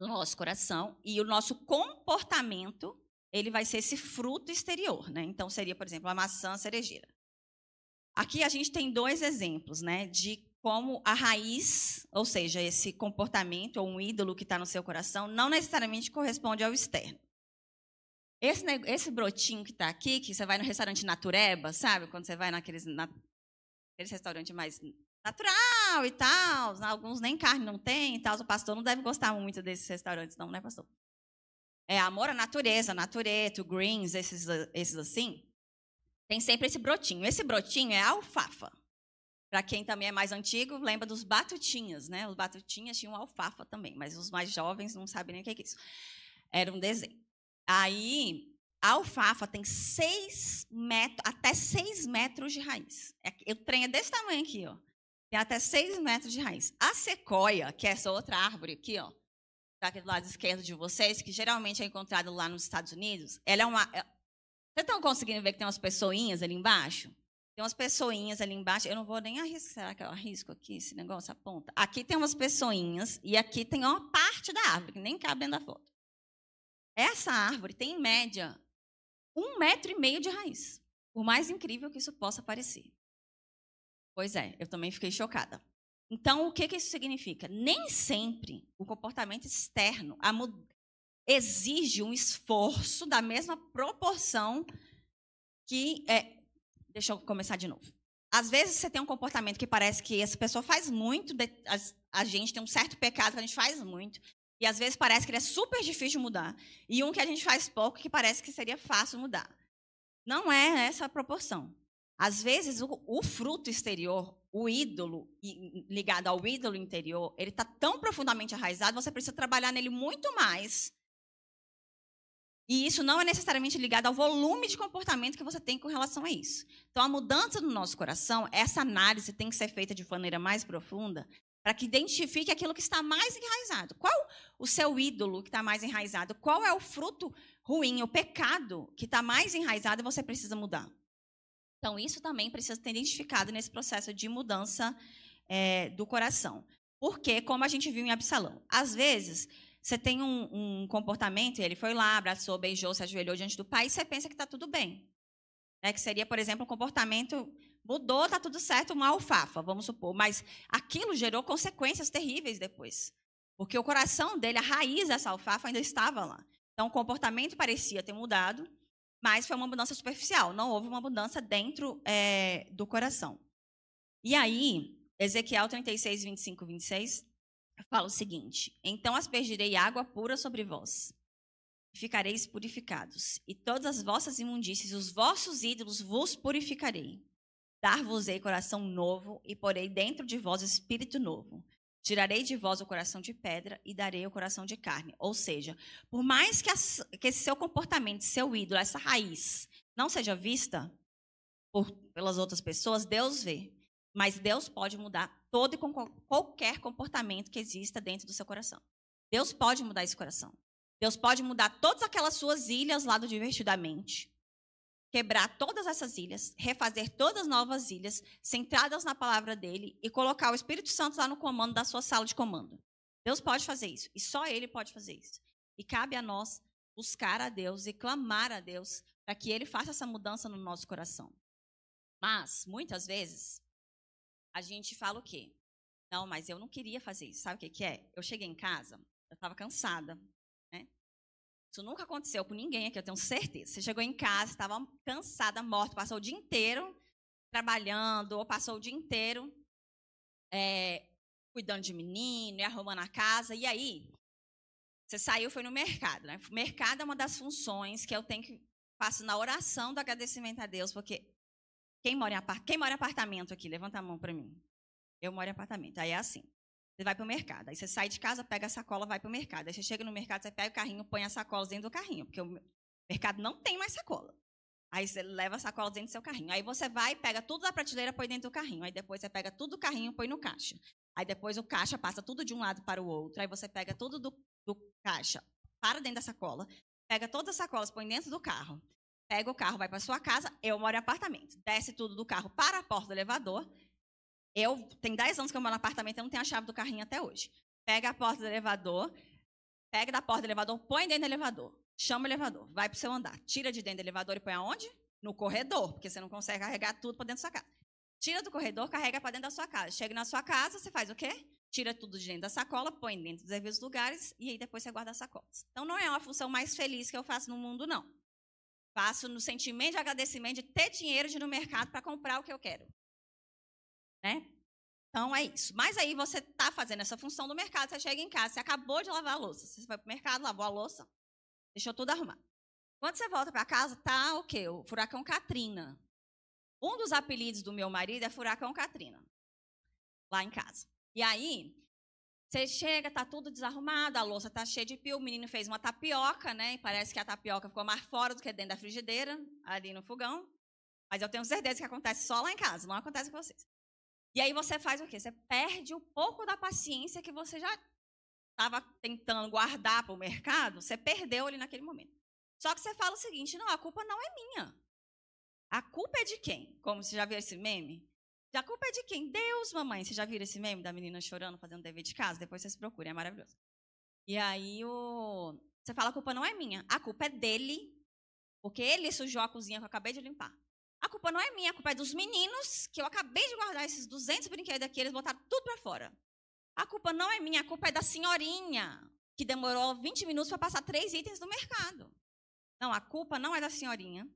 no nosso coração e o nosso comportamento, ele vai ser esse fruto exterior, né? Então seria, por exemplo, a maçã cerejeira. Aqui a gente tem dois exemplos, né, de como a raiz, ou seja, esse comportamento ou um ídolo que está no seu coração, não necessariamente corresponde ao externo. Esse, esse brotinho que está aqui, que você vai no restaurante Natureba, sabe? Quando você vai naqueles, naqueles restaurantes mais natural e tal, alguns nem carne não tem e tal, o pastor não deve gostar muito desses restaurantes, não, né, pastor? É amor à natureza, natureto, greens, esses, esses assim. Tem sempre esse brotinho. Esse brotinho é alfafa. Para quem também é mais antigo, lembra dos batutinhas, né? Os batutinhas tinham alfafa também, mas os mais jovens não sabem nem o que é, é isso. Era um desenho. Aí, a alfafa tem metros, até 6 metros de raiz. É o trem é desse tamanho aqui, ó. Tem até 6 metros de raiz. A sequoia, que é essa outra árvore aqui, ó, tá aqui do lado esquerdo de vocês, que geralmente é encontrada lá nos Estados Unidos, ela é uma. É, vocês estão conseguindo ver que tem umas pessoinhas ali embaixo? Tem umas pessoinhas ali embaixo. Eu não vou nem arriscar. Será que eu arrisco aqui esse negócio? A ponta. Aqui tem umas pessoinhas e aqui tem uma parte da árvore, que nem cabe dentro da foto. Essa árvore tem, em média, um metro e meio de raiz. Por mais incrível que isso possa parecer. Pois é, eu também fiquei chocada. Então, o que, que isso significa? Nem sempre o comportamento externo exige um esforço da mesma proporção que é, Deixa eu começar de novo. Às vezes você tem um comportamento que parece que essa pessoa faz muito, a gente tem um certo pecado que a gente faz muito, e às vezes parece que ele é super difícil de mudar, e um que a gente faz pouco que parece que seria fácil mudar. Não é essa a proporção. Às vezes o, o fruto exterior, o ídolo ligado ao ídolo interior, ele está tão profundamente enraizado, você precisa trabalhar nele muito mais e isso não é necessariamente ligado ao volume de comportamento que você tem com relação a isso. Então, a mudança no nosso coração, essa análise tem que ser feita de maneira mais profunda para que identifique aquilo que está mais enraizado. Qual o seu ídolo que está mais enraizado? Qual é o fruto ruim, o pecado que está mais enraizado e você precisa mudar? Então, isso também precisa ser identificado nesse processo de mudança é, do coração. Porque, como a gente viu em Absalão, às vezes você tem um, um comportamento, e ele foi lá, abraçou, beijou, se ajoelhou diante do pai, e você pensa que está tudo bem. Né? Que seria, por exemplo, um comportamento mudou, está tudo certo, uma alfafa, vamos supor. Mas aquilo gerou consequências terríveis depois. Porque o coração dele, a raiz dessa alfafa ainda estava lá. Então, o comportamento parecia ter mudado, mas foi uma mudança superficial. Não houve uma mudança dentro é, do coração. E aí, Ezequiel 36, 25, 26, fala o seguinte: Então aspergirei água pura sobre vós, e ficareis purificados, e todas as vossas imundícies, os vossos ídolos, vos purificarei. Dar-vos-ei coração novo, e porei dentro de vós espírito novo. Tirarei de vós o coração de pedra e darei o coração de carne. Ou seja, por mais que, as, que esse seu comportamento, seu ídolo, essa raiz, não seja vista por, pelas outras pessoas, Deus vê. Mas Deus pode mudar todo e qualquer comportamento que exista dentro do seu coração. Deus pode mudar esse coração. Deus pode mudar todas aquelas suas ilhas lá do divertidamente. Quebrar todas essas ilhas, refazer todas as novas ilhas, centradas na palavra dele e colocar o Espírito Santo lá no comando da sua sala de comando. Deus pode fazer isso e só ele pode fazer isso. E cabe a nós buscar a Deus e clamar a Deus para que ele faça essa mudança no nosso coração. Mas, muitas vezes, a gente fala o quê? Não, mas eu não queria fazer isso. Sabe o que, que é? Eu cheguei em casa, eu estava cansada. Né? Isso nunca aconteceu com ninguém aqui, eu tenho certeza. Você chegou em casa, estava cansada, morta, passou o dia inteiro trabalhando, ou passou o dia inteiro é, cuidando de menino e arrumando a casa. E aí, você saiu, foi no mercado. Né? O mercado é uma das funções que eu tenho que faço na oração do agradecimento a Deus, porque quem mora, em quem mora em apartamento aqui? Levanta a mão para mim. Eu moro em apartamento. Aí é assim. Você vai para o mercado. Aí você sai de casa, pega a sacola, vai para o mercado. Aí você chega no mercado, você pega o carrinho, põe a sacola dentro do carrinho. Porque o mercado não tem mais sacola. Aí você leva a sacola dentro do seu carrinho. Aí você vai, pega tudo da prateleira, põe dentro do carrinho. Aí depois você pega tudo do carrinho, põe no caixa. Aí depois o caixa passa tudo de um lado para o outro. Aí você pega tudo do, do caixa, para dentro da sacola, pega todas as sacolas, põe dentro do carro pega o carro, vai para sua casa, eu moro em apartamento. Desce tudo do carro para a porta do elevador. Eu tenho 10 anos que eu moro no apartamento, eu não tenho a chave do carrinho até hoje. Pega a porta do elevador, pega da porta do elevador, põe dentro do elevador, chama o elevador, vai para o seu andar, tira de dentro do elevador e põe aonde? No corredor, porque você não consegue carregar tudo para dentro da sua casa. Tira do corredor, carrega para dentro da sua casa. Chega na sua casa, você faz o quê? Tira tudo de dentro da sacola, põe dentro dos devidos lugares e aí depois você guarda as sacolas. Então não é uma função mais feliz que eu faço no mundo, não. Faço no sentimento de agradecimento de ter dinheiro de ir no mercado para comprar o que eu quero. Né? Então é isso. Mas aí você está fazendo essa função do mercado, você chega em casa, você acabou de lavar a louça, você foi para o mercado, lavou a louça, deixou tudo arrumado. Quando você volta para casa, tá o quê? O furacão Katrina. Um dos apelidos do meu marido é furacão Katrina, lá em casa. E aí, você chega, tá tudo desarrumado, a louça tá cheia de pio, o menino fez uma tapioca, né? E parece que a tapioca ficou mais fora do que dentro da frigideira, ali no fogão. Mas eu tenho certeza que acontece só lá em casa, não acontece com vocês. E aí você faz o quê? Você perde um pouco da paciência que você já estava tentando guardar para o mercado, você perdeu ali naquele momento. Só que você fala o seguinte: não, a culpa não é minha. A culpa é de quem? Como você já viu esse meme? A culpa é de quem? Deus, mamãe. Você já viram esse meme da menina chorando, fazendo dever de casa? Depois vocês procurem, é maravilhoso. E aí o... você fala, a culpa não é minha, a culpa é dele, porque ele sujou a cozinha que eu acabei de limpar. A culpa não é minha, a culpa é dos meninos, que eu acabei de guardar esses 200 brinquedos aqui, eles botaram tudo para fora. A culpa não é minha, a culpa é da senhorinha, que demorou 20 minutos para passar três itens do mercado. Não, a culpa não é da senhorinha,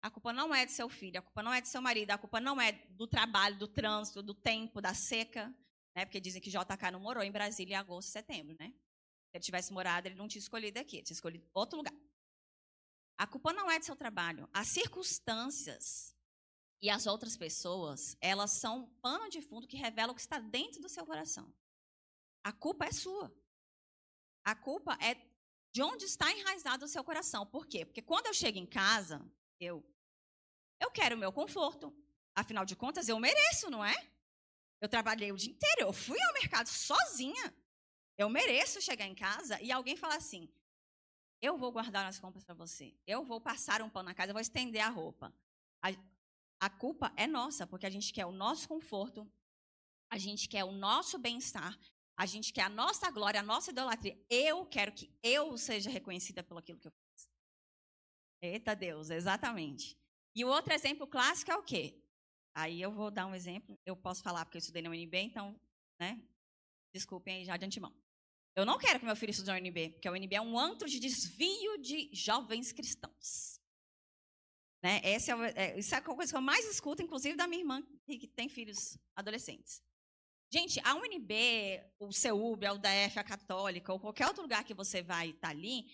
a culpa não é de seu filho, a culpa não é de seu marido, a culpa não é do trabalho, do trânsito, do tempo, da seca, né? Porque dizem que JK não morou em Brasília em agosto, setembro, né? Se ele tivesse morado, ele não tinha escolhido aqui, ele tinha escolhido outro lugar. A culpa não é de seu trabalho. As circunstâncias e as outras pessoas, elas são um pano de fundo que revela o que está dentro do seu coração. A culpa é sua. A culpa é de onde está enraizado o seu coração. Por quê? Porque quando eu chego em casa, eu. Eu quero o meu conforto. Afinal de contas, eu mereço, não é? Eu trabalhei o dia inteiro, eu fui ao mercado sozinha. Eu mereço chegar em casa e alguém falar assim: eu vou guardar as compras para você, eu vou passar um pão na casa, eu vou estender a roupa. A, a culpa é nossa, porque a gente quer o nosso conforto, a gente quer o nosso bem-estar, a gente quer a nossa glória, a nossa idolatria. Eu quero que eu seja reconhecida pelo aquilo que eu fiz. Eita Deus, exatamente. E o outro exemplo clássico é o quê? Aí eu vou dar um exemplo, eu posso falar porque eu estudei na UNB, então, né? Desculpem aí já de antemão. Eu não quero que meu filho estude na UNB, porque a UNB é um antro de desvio de jovens cristãos. Né? Essa é, é, isso é a coisa que eu mais escuto, inclusive da minha irmã, que tem filhos adolescentes. Gente, a UNB, o CEUB, a UDF, a Católica, ou qualquer outro lugar que você vai estar tá ali,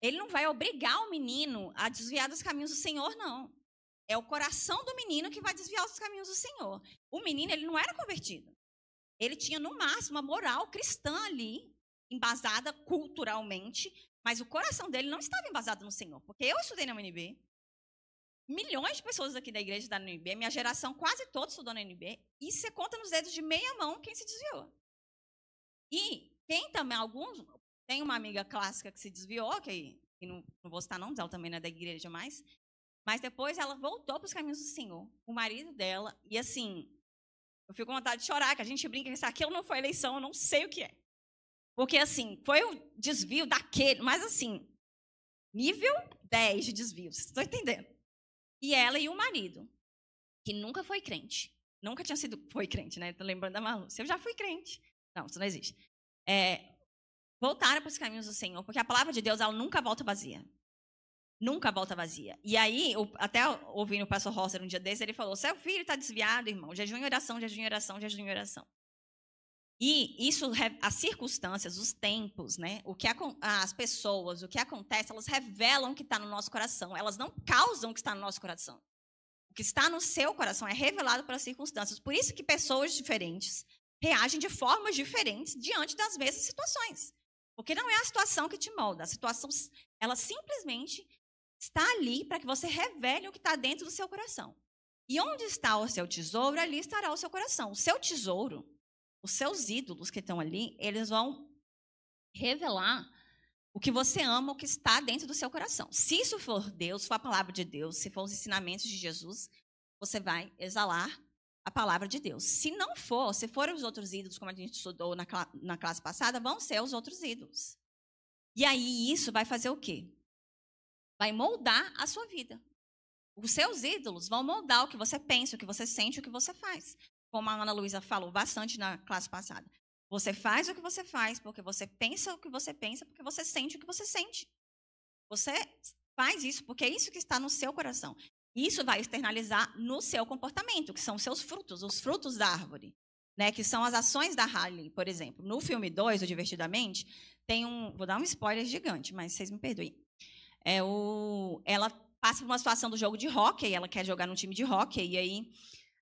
ele não vai obrigar o menino a desviar dos caminhos do Senhor, não. É o coração do menino que vai desviar os caminhos do Senhor. O menino, ele não era convertido. Ele tinha, no máximo, uma moral cristã ali, embasada culturalmente, mas o coração dele não estava embasado no Senhor. Porque eu estudei na UNB, milhões de pessoas aqui da igreja da UNB, minha geração quase toda estudou na UNB, e você conta nos dedos de meia mão quem se desviou. E quem também, alguns, tem uma amiga clássica que se desviou, que, que não, não vou citar nomes, ela também não é da igreja mais, mas depois ela voltou para os caminhos do Senhor, o marido dela, e assim, eu fico com vontade de chorar, que a gente brinca que isso aqui não foi eleição, eu não sei o que é. Porque, assim, foi o um desvio daquele, mas assim, nível 10 de desvios, estão entendendo. E ela e o marido, que nunca foi crente, nunca tinha sido, foi crente, né? lembrando da Malu, eu já fui crente. Não, isso não existe. É, voltaram para os caminhos do Senhor, porque a palavra de Deus ela nunca volta vazia. Nunca volta vazia. E aí, até ouvindo o pastor Rosser um dia desse, ele falou: seu filho está desviado, irmão. Jejum e oração, jejum e oração, jejum e oração. E isso, as circunstâncias, os tempos, né? O que as pessoas, o que acontece, elas revelam o que está no nosso coração. Elas não causam o que está no nosso coração. O que está no seu coração é revelado pelas circunstâncias. Por isso que pessoas diferentes reagem de formas diferentes diante das mesmas situações. Porque não é a situação que te molda. A situação, ela simplesmente está ali para que você revele o que está dentro do seu coração. E onde está o seu tesouro, ali estará o seu coração. O seu tesouro, os seus ídolos que estão ali, eles vão revelar o que você ama, o que está dentro do seu coração. Se isso for Deus, for a palavra de Deus, se for os ensinamentos de Jesus, você vai exalar a palavra de Deus. Se não for, se forem os outros ídolos, como a gente estudou na, na classe passada, vão ser os outros ídolos. E aí isso vai fazer o quê? Vai moldar a sua vida. Os seus ídolos vão moldar o que você pensa, o que você sente, o que você faz. Como a Ana Luísa falou bastante na classe passada. Você faz o que você faz porque você pensa o que você pensa, porque você sente o que você sente. Você faz isso porque é isso que está no seu coração. Isso vai externalizar no seu comportamento, que são seus frutos, os frutos da árvore, né, que são as ações da Harley, por exemplo. No filme 2, o Divertidamente, tem um, vou dar um spoiler gigante, mas vocês me perdoem. É o ela passa por uma situação do jogo de hockey, ela quer jogar num time de hockey, e aí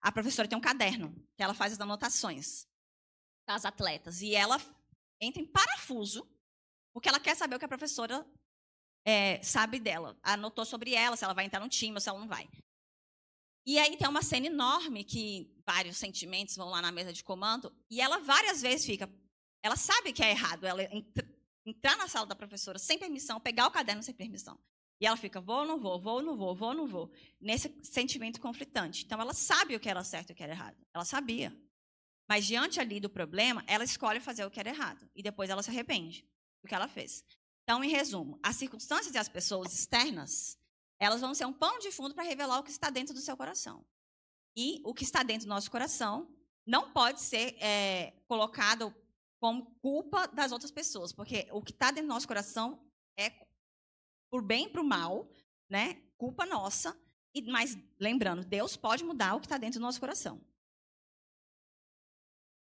a professora tem um caderno que ela faz as anotações das atletas e ela entra em parafuso porque ela quer saber o que a professora é, sabe dela, anotou sobre ela, se ela vai entrar no time ou se ela não vai. E aí tem uma cena enorme que vários sentimentos vão lá na mesa de comando e ela várias vezes fica. Ela sabe que é errado ela entrar na sala da professora sem permissão, pegar o caderno sem permissão. E ela fica, vou ou não vou, vou ou não vou, vou ou não vou, nesse sentimento conflitante. Então ela sabe o que era certo e o que era errado. Ela sabia. Mas diante ali do problema, ela escolhe fazer o que era errado. E depois ela se arrepende do que ela fez. Então, em resumo, as circunstâncias e as pessoas externas, elas vão ser um pão de fundo para revelar o que está dentro do seu coração. E o que está dentro do nosso coração não pode ser é, colocado como culpa das outras pessoas, porque o que está dentro do nosso coração é por bem e por mal, né? Culpa nossa. E, mas lembrando, Deus pode mudar o que está dentro do nosso coração.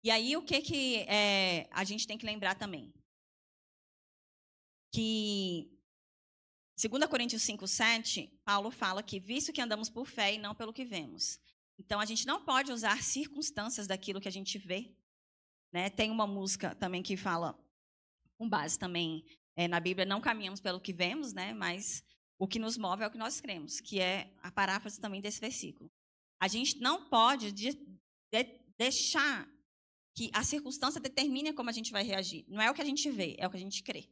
E aí o que que é, a gente tem que lembrar também? que 2 Coríntios 5,7, Paulo fala que visto que andamos por fé e não pelo que vemos. Então a gente não pode usar circunstâncias daquilo que a gente vê. Né? Tem uma música também que fala, com base também é, na Bíblia, não caminhamos pelo que vemos, né? mas o que nos move é o que nós cremos, que é a paráfrase também desse versículo. A gente não pode de, de, deixar que a circunstância determine como a gente vai reagir. Não é o que a gente vê, é o que a gente crê.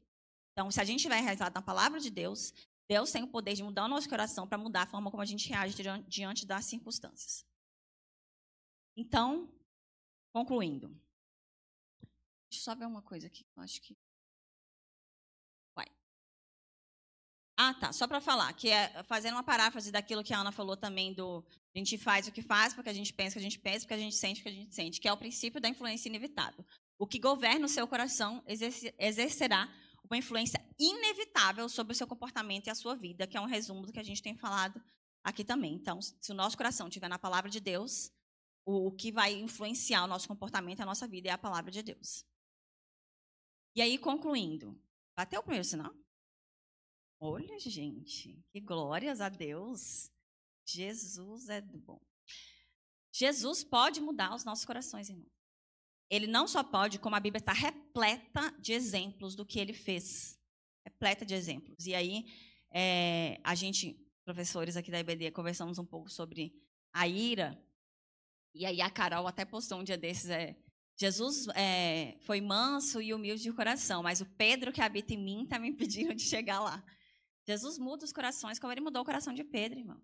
Então, se a gente vai realizado na palavra de Deus, Deus tem o poder de mudar o nosso coração para mudar a forma como a gente reage diante das circunstâncias. Então, concluindo. Deixa eu só ver uma coisa aqui, eu acho que. Vai. Ah, tá. Só para falar, que é fazendo uma paráfrase daquilo que a Ana falou também do a gente faz o que faz, porque a gente pensa o que a gente pensa, porque a gente sente o que a gente sente, que é o princípio da influência inevitável. O que governa o seu coração exercerá uma influência inevitável sobre o seu comportamento e a sua vida, que é um resumo do que a gente tem falado aqui também. Então, se o nosso coração estiver na palavra de Deus, o que vai influenciar o nosso comportamento e a nossa vida é a palavra de Deus. E aí, concluindo, bateu o primeiro sinal? Olha, gente, que glórias a Deus. Jesus é do bom. Jesus pode mudar os nossos corações, irmãos. Ele não só pode, como a Bíblia está repleta de exemplos do que ele fez. Repleta de exemplos. E aí, é, a gente, professores aqui da IBD, conversamos um pouco sobre a ira. E aí, a Carol até postou um dia desses: é, Jesus é, foi manso e humilde de coração, mas o Pedro que habita em mim está me impedindo de chegar lá. Jesus muda os corações como ele mudou o coração de Pedro, irmão.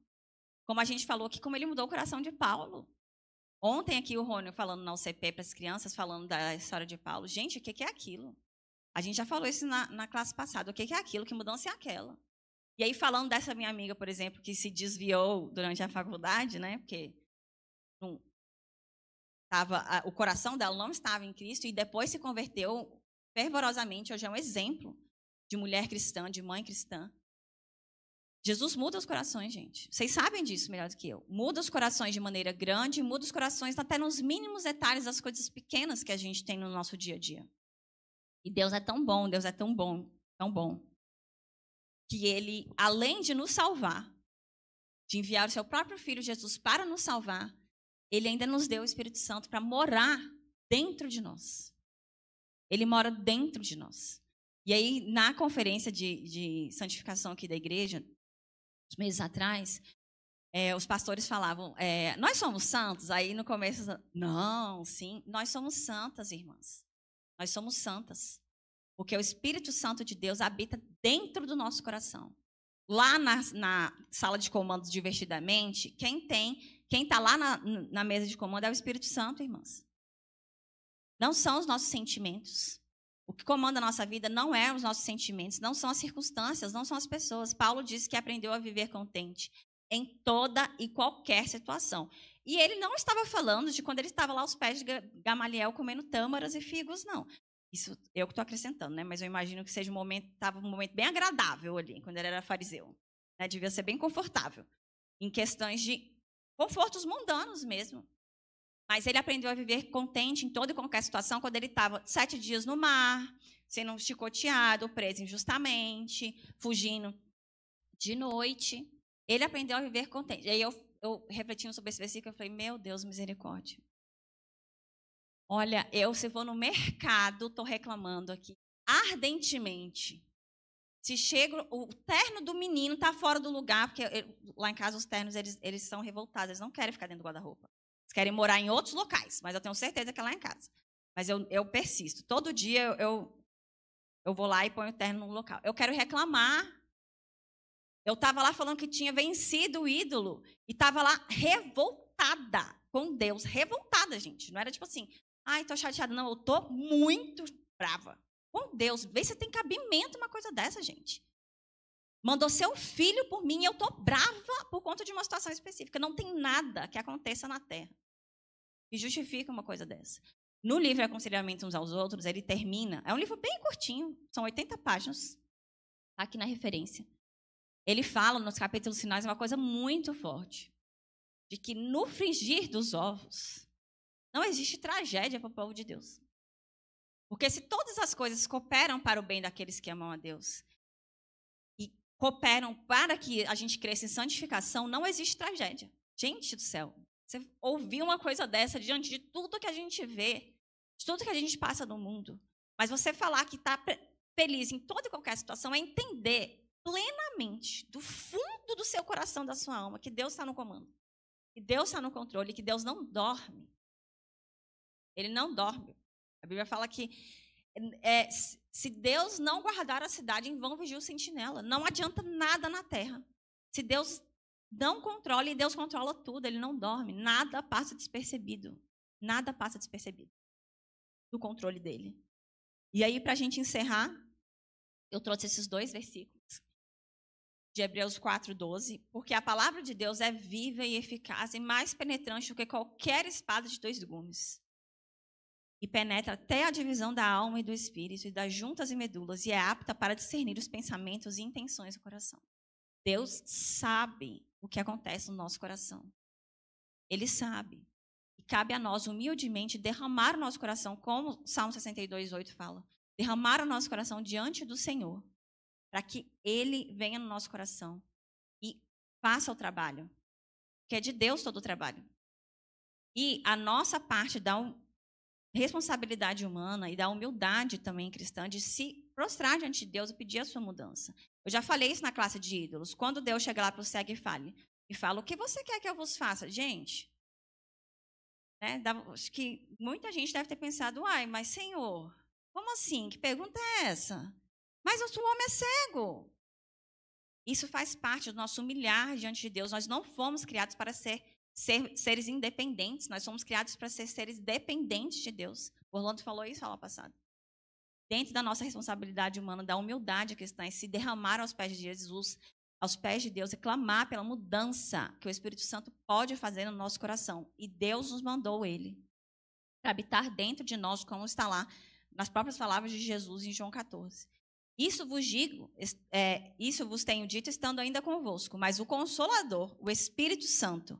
Como a gente falou aqui, como ele mudou o coração de Paulo. Ontem aqui o Rônio falando na UCP para as crianças, falando da história de Paulo. Gente, o que é aquilo? A gente já falou isso na, na classe passada. O que é aquilo? Que mudança é aquela? E aí, falando dessa minha amiga, por exemplo, que se desviou durante a faculdade, né? Porque não, tava, a, o coração dela não estava em Cristo e depois se converteu fervorosamente. Hoje é um exemplo de mulher cristã, de mãe cristã. Jesus muda os corações, gente. Vocês sabem disso melhor do que eu. Muda os corações de maneira grande, muda os corações até nos mínimos detalhes das coisas pequenas que a gente tem no nosso dia a dia. E Deus é tão bom, Deus é tão bom, tão bom, que Ele, além de nos salvar, de enviar o seu próprio Filho Jesus para nos salvar, Ele ainda nos deu o Espírito Santo para morar dentro de nós. Ele mora dentro de nós. E aí, na conferência de, de santificação aqui da igreja, uns meses atrás, é, os pastores falavam, é, nós somos santos. Aí no começo, não, sim, nós somos santas, irmãs. Nós somos santas. Porque o Espírito Santo de Deus habita dentro do nosso coração. Lá na, na sala de comando, divertidamente, quem tem, quem está lá na, na mesa de comando é o Espírito Santo, irmãs. Não são os nossos sentimentos. O que comanda a nossa vida não é os nossos sentimentos, não são as circunstâncias, não são as pessoas. Paulo disse que aprendeu a viver contente em toda e qualquer situação. E ele não estava falando de quando ele estava lá aos pés de Gamaliel comendo tâmaras e figos, não. Isso eu que estou acrescentando, né? Mas eu imagino que seja um momento, estava um momento bem agradável ali, quando ele era fariseu. Né? Devia ser bem confortável, em questões de confortos mundanos mesmo. Mas ele aprendeu a viver contente em toda e qualquer situação quando ele estava sete dias no mar, sendo chicoteado, preso injustamente, fugindo de noite. Ele aprendeu a viver contente. E aí eu, eu refletindo sobre esse versículo, eu falei, meu Deus, misericórdia. Olha, eu se for no mercado, estou reclamando aqui ardentemente. Se chega, o terno do menino está fora do lugar, porque eu, lá em casa os ternos eles, eles são revoltados, eles não querem ficar dentro do guarda-roupa querem morar em outros locais, mas eu tenho certeza que é lá em casa. Mas eu, eu persisto. Todo dia eu, eu, eu vou lá e ponho o terno no local. Eu quero reclamar. Eu estava lá falando que tinha vencido o ídolo e estava lá revoltada com Deus. Revoltada, gente. Não era tipo assim, ai, tô chateada. Não, eu tô muito brava. Com Deus, vê se tem cabimento uma coisa dessa, gente. Mandou seu filho por mim e eu tô brava por conta de uma situação específica. Não tem nada que aconteça na terra que justifica uma coisa dessa. No livro Aconselhamento uns aos outros, ele termina. É um livro bem curtinho, são 80 páginas, aqui na referência. Ele fala nos capítulos finais uma coisa muito forte: de que no frigir dos ovos não existe tragédia para o povo de Deus. Porque se todas as coisas cooperam para o bem daqueles que amam a Deus e cooperam para que a gente cresça em santificação, não existe tragédia. Gente do céu, você ouvir uma coisa dessa diante de tudo que a gente vê, de tudo que a gente passa no mundo. Mas você falar que está feliz em toda e qualquer situação é entender plenamente, do fundo do seu coração, da sua alma, que Deus está no comando, que Deus está no controle, que Deus não dorme. Ele não dorme. A Bíblia fala que é, se Deus não guardar a cidade, em vão vigia o sentinela. Não adianta nada na terra. Se Deus não controla e Deus controla tudo, ele não dorme, nada passa despercebido. Nada passa despercebido do controle dele. E aí, para a gente encerrar, eu trouxe esses dois versículos de Hebreus 12, porque a palavra de Deus é viva e eficaz e mais penetrante do que qualquer espada de dois gumes. E penetra até a divisão da alma e do espírito, e das juntas e medulas, e é apta para discernir os pensamentos e intenções do coração. Deus sabe o que acontece no nosso coração. Ele sabe. E cabe a nós, humildemente, derramar o nosso coração, como o Salmo 62, 8 fala. Derramar o nosso coração diante do Senhor, para que Ele venha no nosso coração e faça o trabalho. Que é de Deus todo o trabalho. E a nossa parte da responsabilidade humana e da humildade também cristã de se prostrar diante de Deus e pedir a sua mudança. Eu já falei isso na classe de ídolos. Quando Deus chega lá para o cego e fala, e fala, o que você quer que eu vos faça? Gente, né, acho que muita gente deve ter pensado, ai, mas Senhor, como assim? Que pergunta é essa? Mas o homem é cego. Isso faz parte do nosso humilhar diante de Deus. Nós não fomos criados para ser ser, seres independentes. Nós somos criados para ser seres dependentes de Deus. O Orlando falou isso na aula passada. Dentro da nossa responsabilidade humana, da humildade cristã, é se derramar aos pés de Jesus, aos pés de Deus e clamar pela mudança que o Espírito Santo pode fazer no nosso coração. E Deus nos mandou ele para habitar dentro de nós, como está lá nas próprias palavras de Jesus em João 14. Isso vos digo, é, isso vos tenho dito estando ainda convosco, mas o Consolador, o Espírito Santo,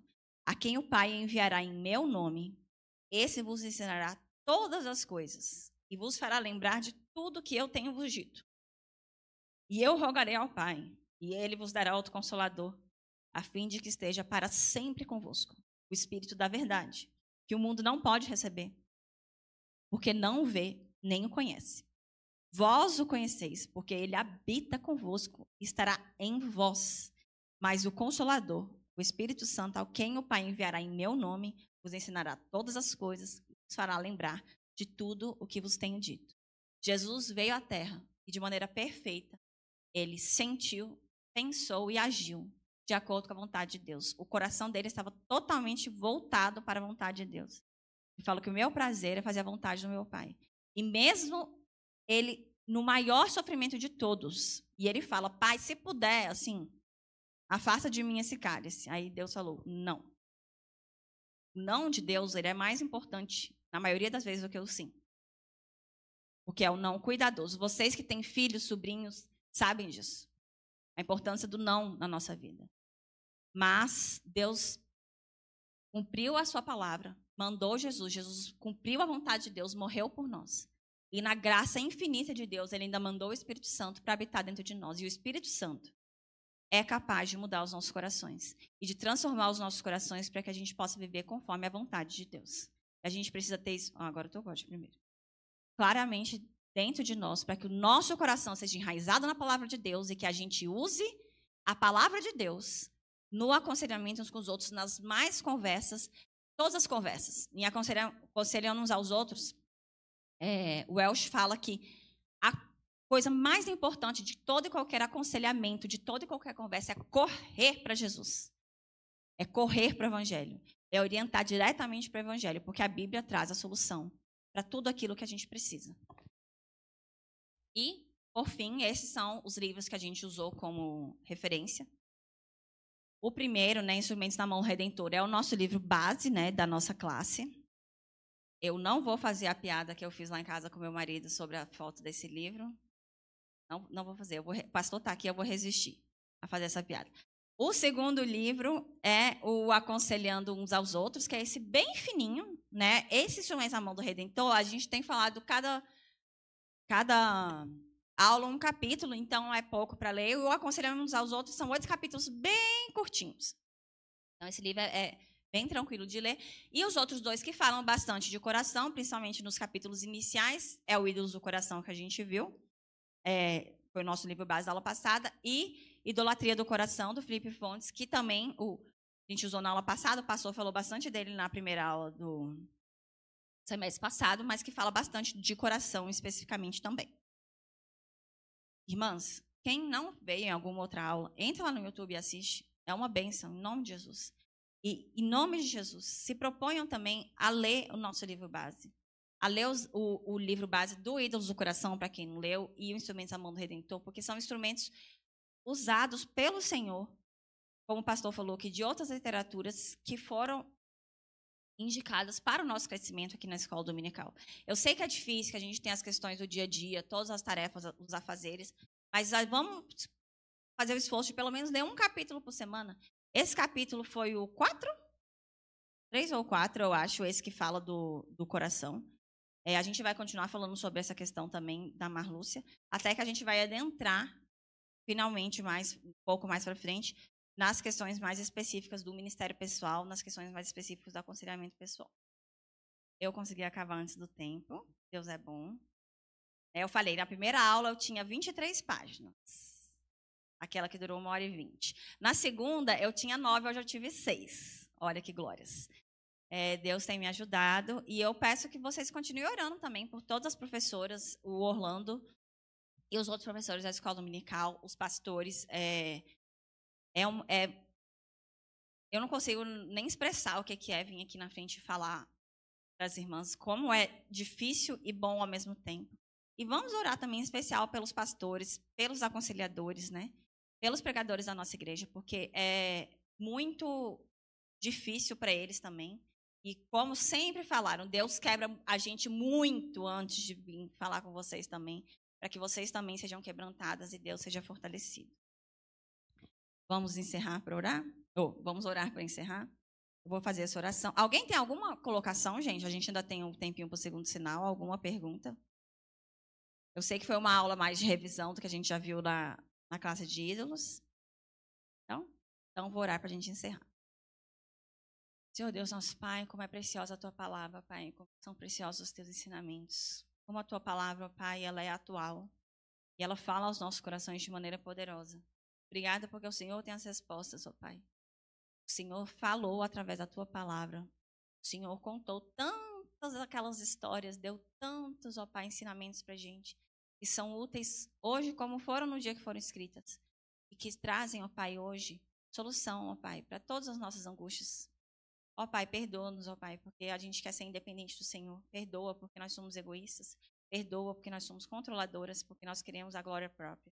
a quem o Pai enviará em meu nome, esse vos ensinará todas as coisas e vos fará lembrar de tudo que eu tenho vos dito. E eu rogarei ao Pai, e ele vos dará outro consolador, a fim de que esteja para sempre convosco, o Espírito da Verdade, que o mundo não pode receber, porque não o vê nem o conhece. Vós o conheceis, porque ele habita convosco, e estará em vós. Mas o Consolador, o Espírito Santo, ao quem o Pai enviará em meu nome, vos ensinará todas as coisas, vos fará lembrar de tudo o que vos tenho dito. Jesus veio à terra e, de maneira perfeita, ele sentiu, pensou e agiu de acordo com a vontade de Deus. O coração dele estava totalmente voltado para a vontade de Deus. Ele falou que o meu prazer é fazer a vontade do meu Pai. E mesmo ele no maior sofrimento de todos, e ele fala: "Pai, se puder, assim, Afasta de mim esse cálice. Aí Deus falou: Não. O não de Deus ele é mais importante, na maioria das vezes, do que o sim. Porque é o não cuidadoso. Vocês que têm filhos, sobrinhos, sabem disso. A importância do não na nossa vida. Mas Deus cumpriu a sua palavra, mandou Jesus, Jesus cumpriu a vontade de Deus, morreu por nós. E na graça infinita de Deus, ele ainda mandou o Espírito Santo para habitar dentro de nós. E o Espírito Santo é capaz de mudar os nossos corações e de transformar os nossos corações para que a gente possa viver conforme a vontade de Deus. A gente precisa ter isso. Ah, agora eu tô primeiro. Claramente dentro de nós, para que o nosso coração seja enraizado na palavra de Deus e que a gente use a palavra de Deus no aconselhamento uns com os outros, nas mais conversas, todas as conversas, em aconselhando uns aos outros. É, o Welsh fala que coisa mais importante de todo e qualquer aconselhamento, de toda e qualquer conversa, é correr para Jesus. É correr para o Evangelho. É orientar diretamente para o Evangelho, porque a Bíblia traz a solução para tudo aquilo que a gente precisa. E, por fim, esses são os livros que a gente usou como referência. O primeiro, né, Instrumentos na Mão Redentora, é o nosso livro base né, da nossa classe. Eu não vou fazer a piada que eu fiz lá em casa com meu marido sobre a foto desse livro, não, não vou fazer. Vou, o pastor está aqui, eu vou resistir a fazer essa piada. O segundo livro é o Aconselhando Uns aos Outros, que é esse bem fininho, né? Esse instrumento na mão do Redentor, a gente tem falado cada, cada aula um capítulo, então é pouco para ler. O Aconselhando Uns aos Outros são oito capítulos bem curtinhos. Então, esse livro é, é, bem tranquilo de ler. E os outros dois que falam bastante de coração, principalmente nos capítulos iniciais, é o Ídolos do Coração que a gente viu é, foi o nosso livro base da aula passada, e Idolatria do Coração, do Felipe Fontes, que também o, a gente usou na aula passada, o pastor falou bastante dele na primeira aula do semestre passado, mas que fala bastante de coração especificamente também. Irmãs, quem não veio em alguma outra aula, entra lá no YouTube e assiste. É uma bênção, em nome de Jesus. E, em nome de Jesus, se proponham também a ler o nosso livro base a ler os, o, o, livro base do Ídolos do Coração, para quem não leu, e o Instrumentos da Mão do Redentor, porque são instrumentos usados pelo Senhor, como o pastor falou, que de outras literaturas que foram indicadas para o nosso crescimento aqui na escola dominical. Eu sei que é difícil, que a gente tem as questões do dia a dia, todas as tarefas, os afazeres, mas vamos fazer o esforço de pelo menos ler um capítulo por semana. Esse capítulo foi o 4? 3 ou 4, eu acho, esse que fala do, do coração. É, a gente vai continuar falando sobre essa questão também da Marlúcia, até que a gente vai adentrar, finalmente, mais um pouco mais para frente, nas questões mais específicas do Ministério Pessoal, nas questões mais específicas do aconselhamento pessoal. Eu consegui acabar antes do tempo, Deus é bom. É, eu falei, na primeira aula eu tinha 23 páginas, aquela que durou uma hora e vinte. Na segunda eu tinha nove, hoje eu tive seis. Olha que glórias. É, Deus tem me ajudado. E eu peço que vocês continuem orando também por todas as professoras, o Orlando e os outros professores da escola dominical, os pastores. É, é, um, é eu não consigo nem expressar o que, é vir aqui na frente e falar para as irmãs como é difícil e bom ao mesmo tempo. E vamos orar também em especial pelos pastores, pelos aconselhadores, né? Pelos pregadores da nossa igreja, porque é muito difícil para eles também. E como sempre falaram, Deus quebra a gente muito antes de vir falar com vocês também, para que vocês também sejam quebrantadas e Deus seja fortalecido. Vamos encerrar para orar? Ou oh, vamos orar para encerrar? Eu vou fazer essa oração. Alguém tem alguma colocação, gente? A gente ainda tem um tempinho para o segundo sinal. Alguma pergunta? Eu sei que foi uma aula mais de revisão do que a gente já viu na, na classe de ídolos. Então, então vou orar para a gente encerrar. Senhor Deus, nosso Pai, como é preciosa a tua palavra, Pai, como são preciosos os teus ensinamentos. Como a tua palavra, Pai, ela é atual e ela fala aos nossos corações de maneira poderosa. Obrigada porque o Senhor tem as respostas, ó Pai. O Senhor falou através da tua palavra. O Senhor contou tantas aquelas histórias, deu tantos, ó Pai, ensinamentos para gente que são úteis hoje como foram no dia que foram escritas e que trazem, ó Pai, hoje solução, ó Pai, para todas as nossas angústias, Ó Pai, perdoa-nos, ó Pai, porque a gente quer ser independente do Senhor. Perdoa porque nós somos egoístas. Perdoa porque nós somos controladoras, porque nós queremos a glória própria.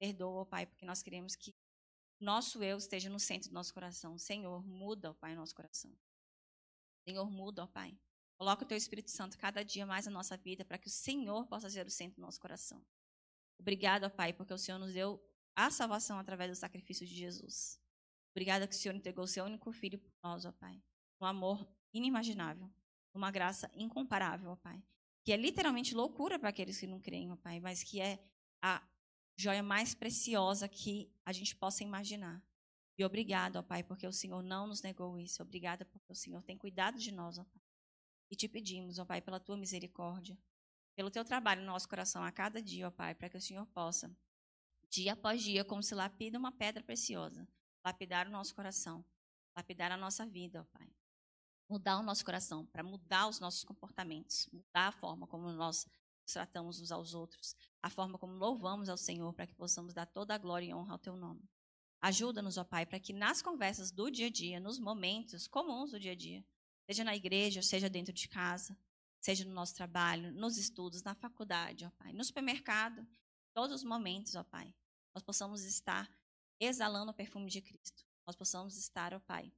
Perdoa, ó Pai, porque nós queremos que nosso eu esteja no centro do nosso coração. Senhor, muda, ó Pai, nosso coração. Senhor, muda, ó Pai. Coloca o teu Espírito Santo cada dia mais na nossa vida para que o Senhor possa ser o centro do nosso coração. Obrigado, ó Pai, porque o Senhor nos deu a salvação através do sacrifício de Jesus. Obrigada que o Senhor entregou o seu único filho por nós, ó Pai um amor inimaginável, uma graça incomparável, ó Pai. Que é literalmente loucura para aqueles que não creem, ó Pai, mas que é a joia mais preciosa que a gente possa imaginar. E obrigado, ó Pai, porque o Senhor não nos negou isso. Obrigada porque o Senhor tem cuidado de nós, ó Pai. E te pedimos, ó Pai, pela tua misericórdia, pelo teu trabalho no nosso coração a cada dia, ó Pai, para que o Senhor possa, dia após dia, como se lapida uma pedra preciosa, lapidar o nosso coração, lapidar a nossa vida, ó Pai mudar o nosso coração, para mudar os nossos comportamentos, mudar a forma como nós nos tratamos uns aos outros, a forma como louvamos ao Senhor, para que possamos dar toda a glória e honra ao teu nome. Ajuda-nos, ó Pai, para que nas conversas do dia a dia, nos momentos comuns do dia a dia, seja na igreja, seja dentro de casa, seja no nosso trabalho, nos estudos, na faculdade, ó Pai, no supermercado, todos os momentos, ó Pai, nós possamos estar exalando o perfume de Cristo. Nós possamos estar, ó Pai,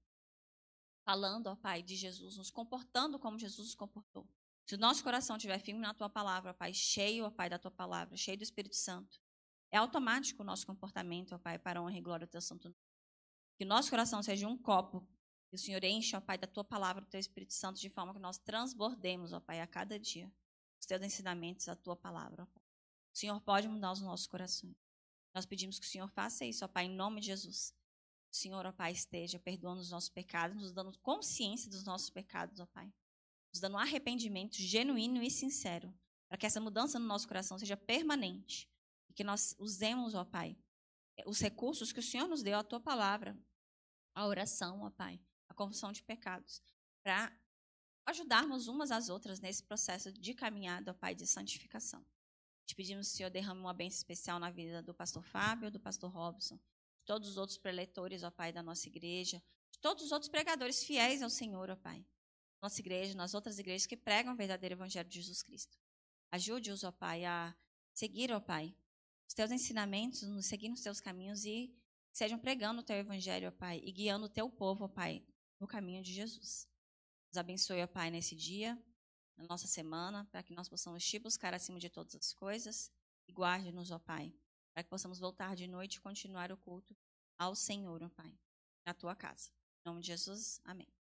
falando, ó Pai, de Jesus, nos comportando como Jesus nos comportou. Se o nosso coração estiver firme na tua palavra, ó Pai, cheio, ó Pai, da tua palavra, cheio do Espírito Santo, é automático o nosso comportamento, ó Pai, para honra e glória do teu santo nome. Que o nosso coração seja um copo, que o Senhor enche, ó Pai, da tua palavra, do teu Espírito Santo, de forma que nós transbordemos, ó Pai, a cada dia os teus ensinamentos, a tua palavra, ó Pai. O Senhor pode mudar os nossos corações. Nós pedimos que o Senhor faça isso, ó Pai, em nome de Jesus. O Senhor, ó Pai, esteja perdoando os nossos pecados, nos dando consciência dos nossos pecados, ó Pai. Nos dando um arrependimento genuíno e sincero, para que essa mudança no nosso coração seja permanente e que nós usemos, ó Pai, os recursos que o Senhor nos deu, a tua palavra, a oração, ó Pai, a confissão de pecados, para ajudarmos umas às outras nesse processo de caminhada, ó Pai, de santificação. Te pedimos, Senhor, derrame uma bênção especial na vida do pastor Fábio, do pastor Robson, todos os outros preletores, ó Pai, da nossa igreja, de todos os outros pregadores fiéis ao Senhor, ó Pai. Nossa igreja, nas outras igrejas que pregam o verdadeiro evangelho de Jesus Cristo. Ajude-os, ó Pai, a seguir, ó Pai, os teus ensinamentos, seguir nos teus caminhos e sejam pregando o teu evangelho, ó Pai, e guiando o teu povo, ó Pai, no caminho de Jesus. Nos abençoe, ó Pai, nesse dia, na nossa semana, para que nós possamos te buscar acima de todas as coisas e guarde-nos, ó Pai para que possamos voltar de noite e continuar o culto ao Senhor, ó Pai, na tua casa. Em nome de Jesus, amém.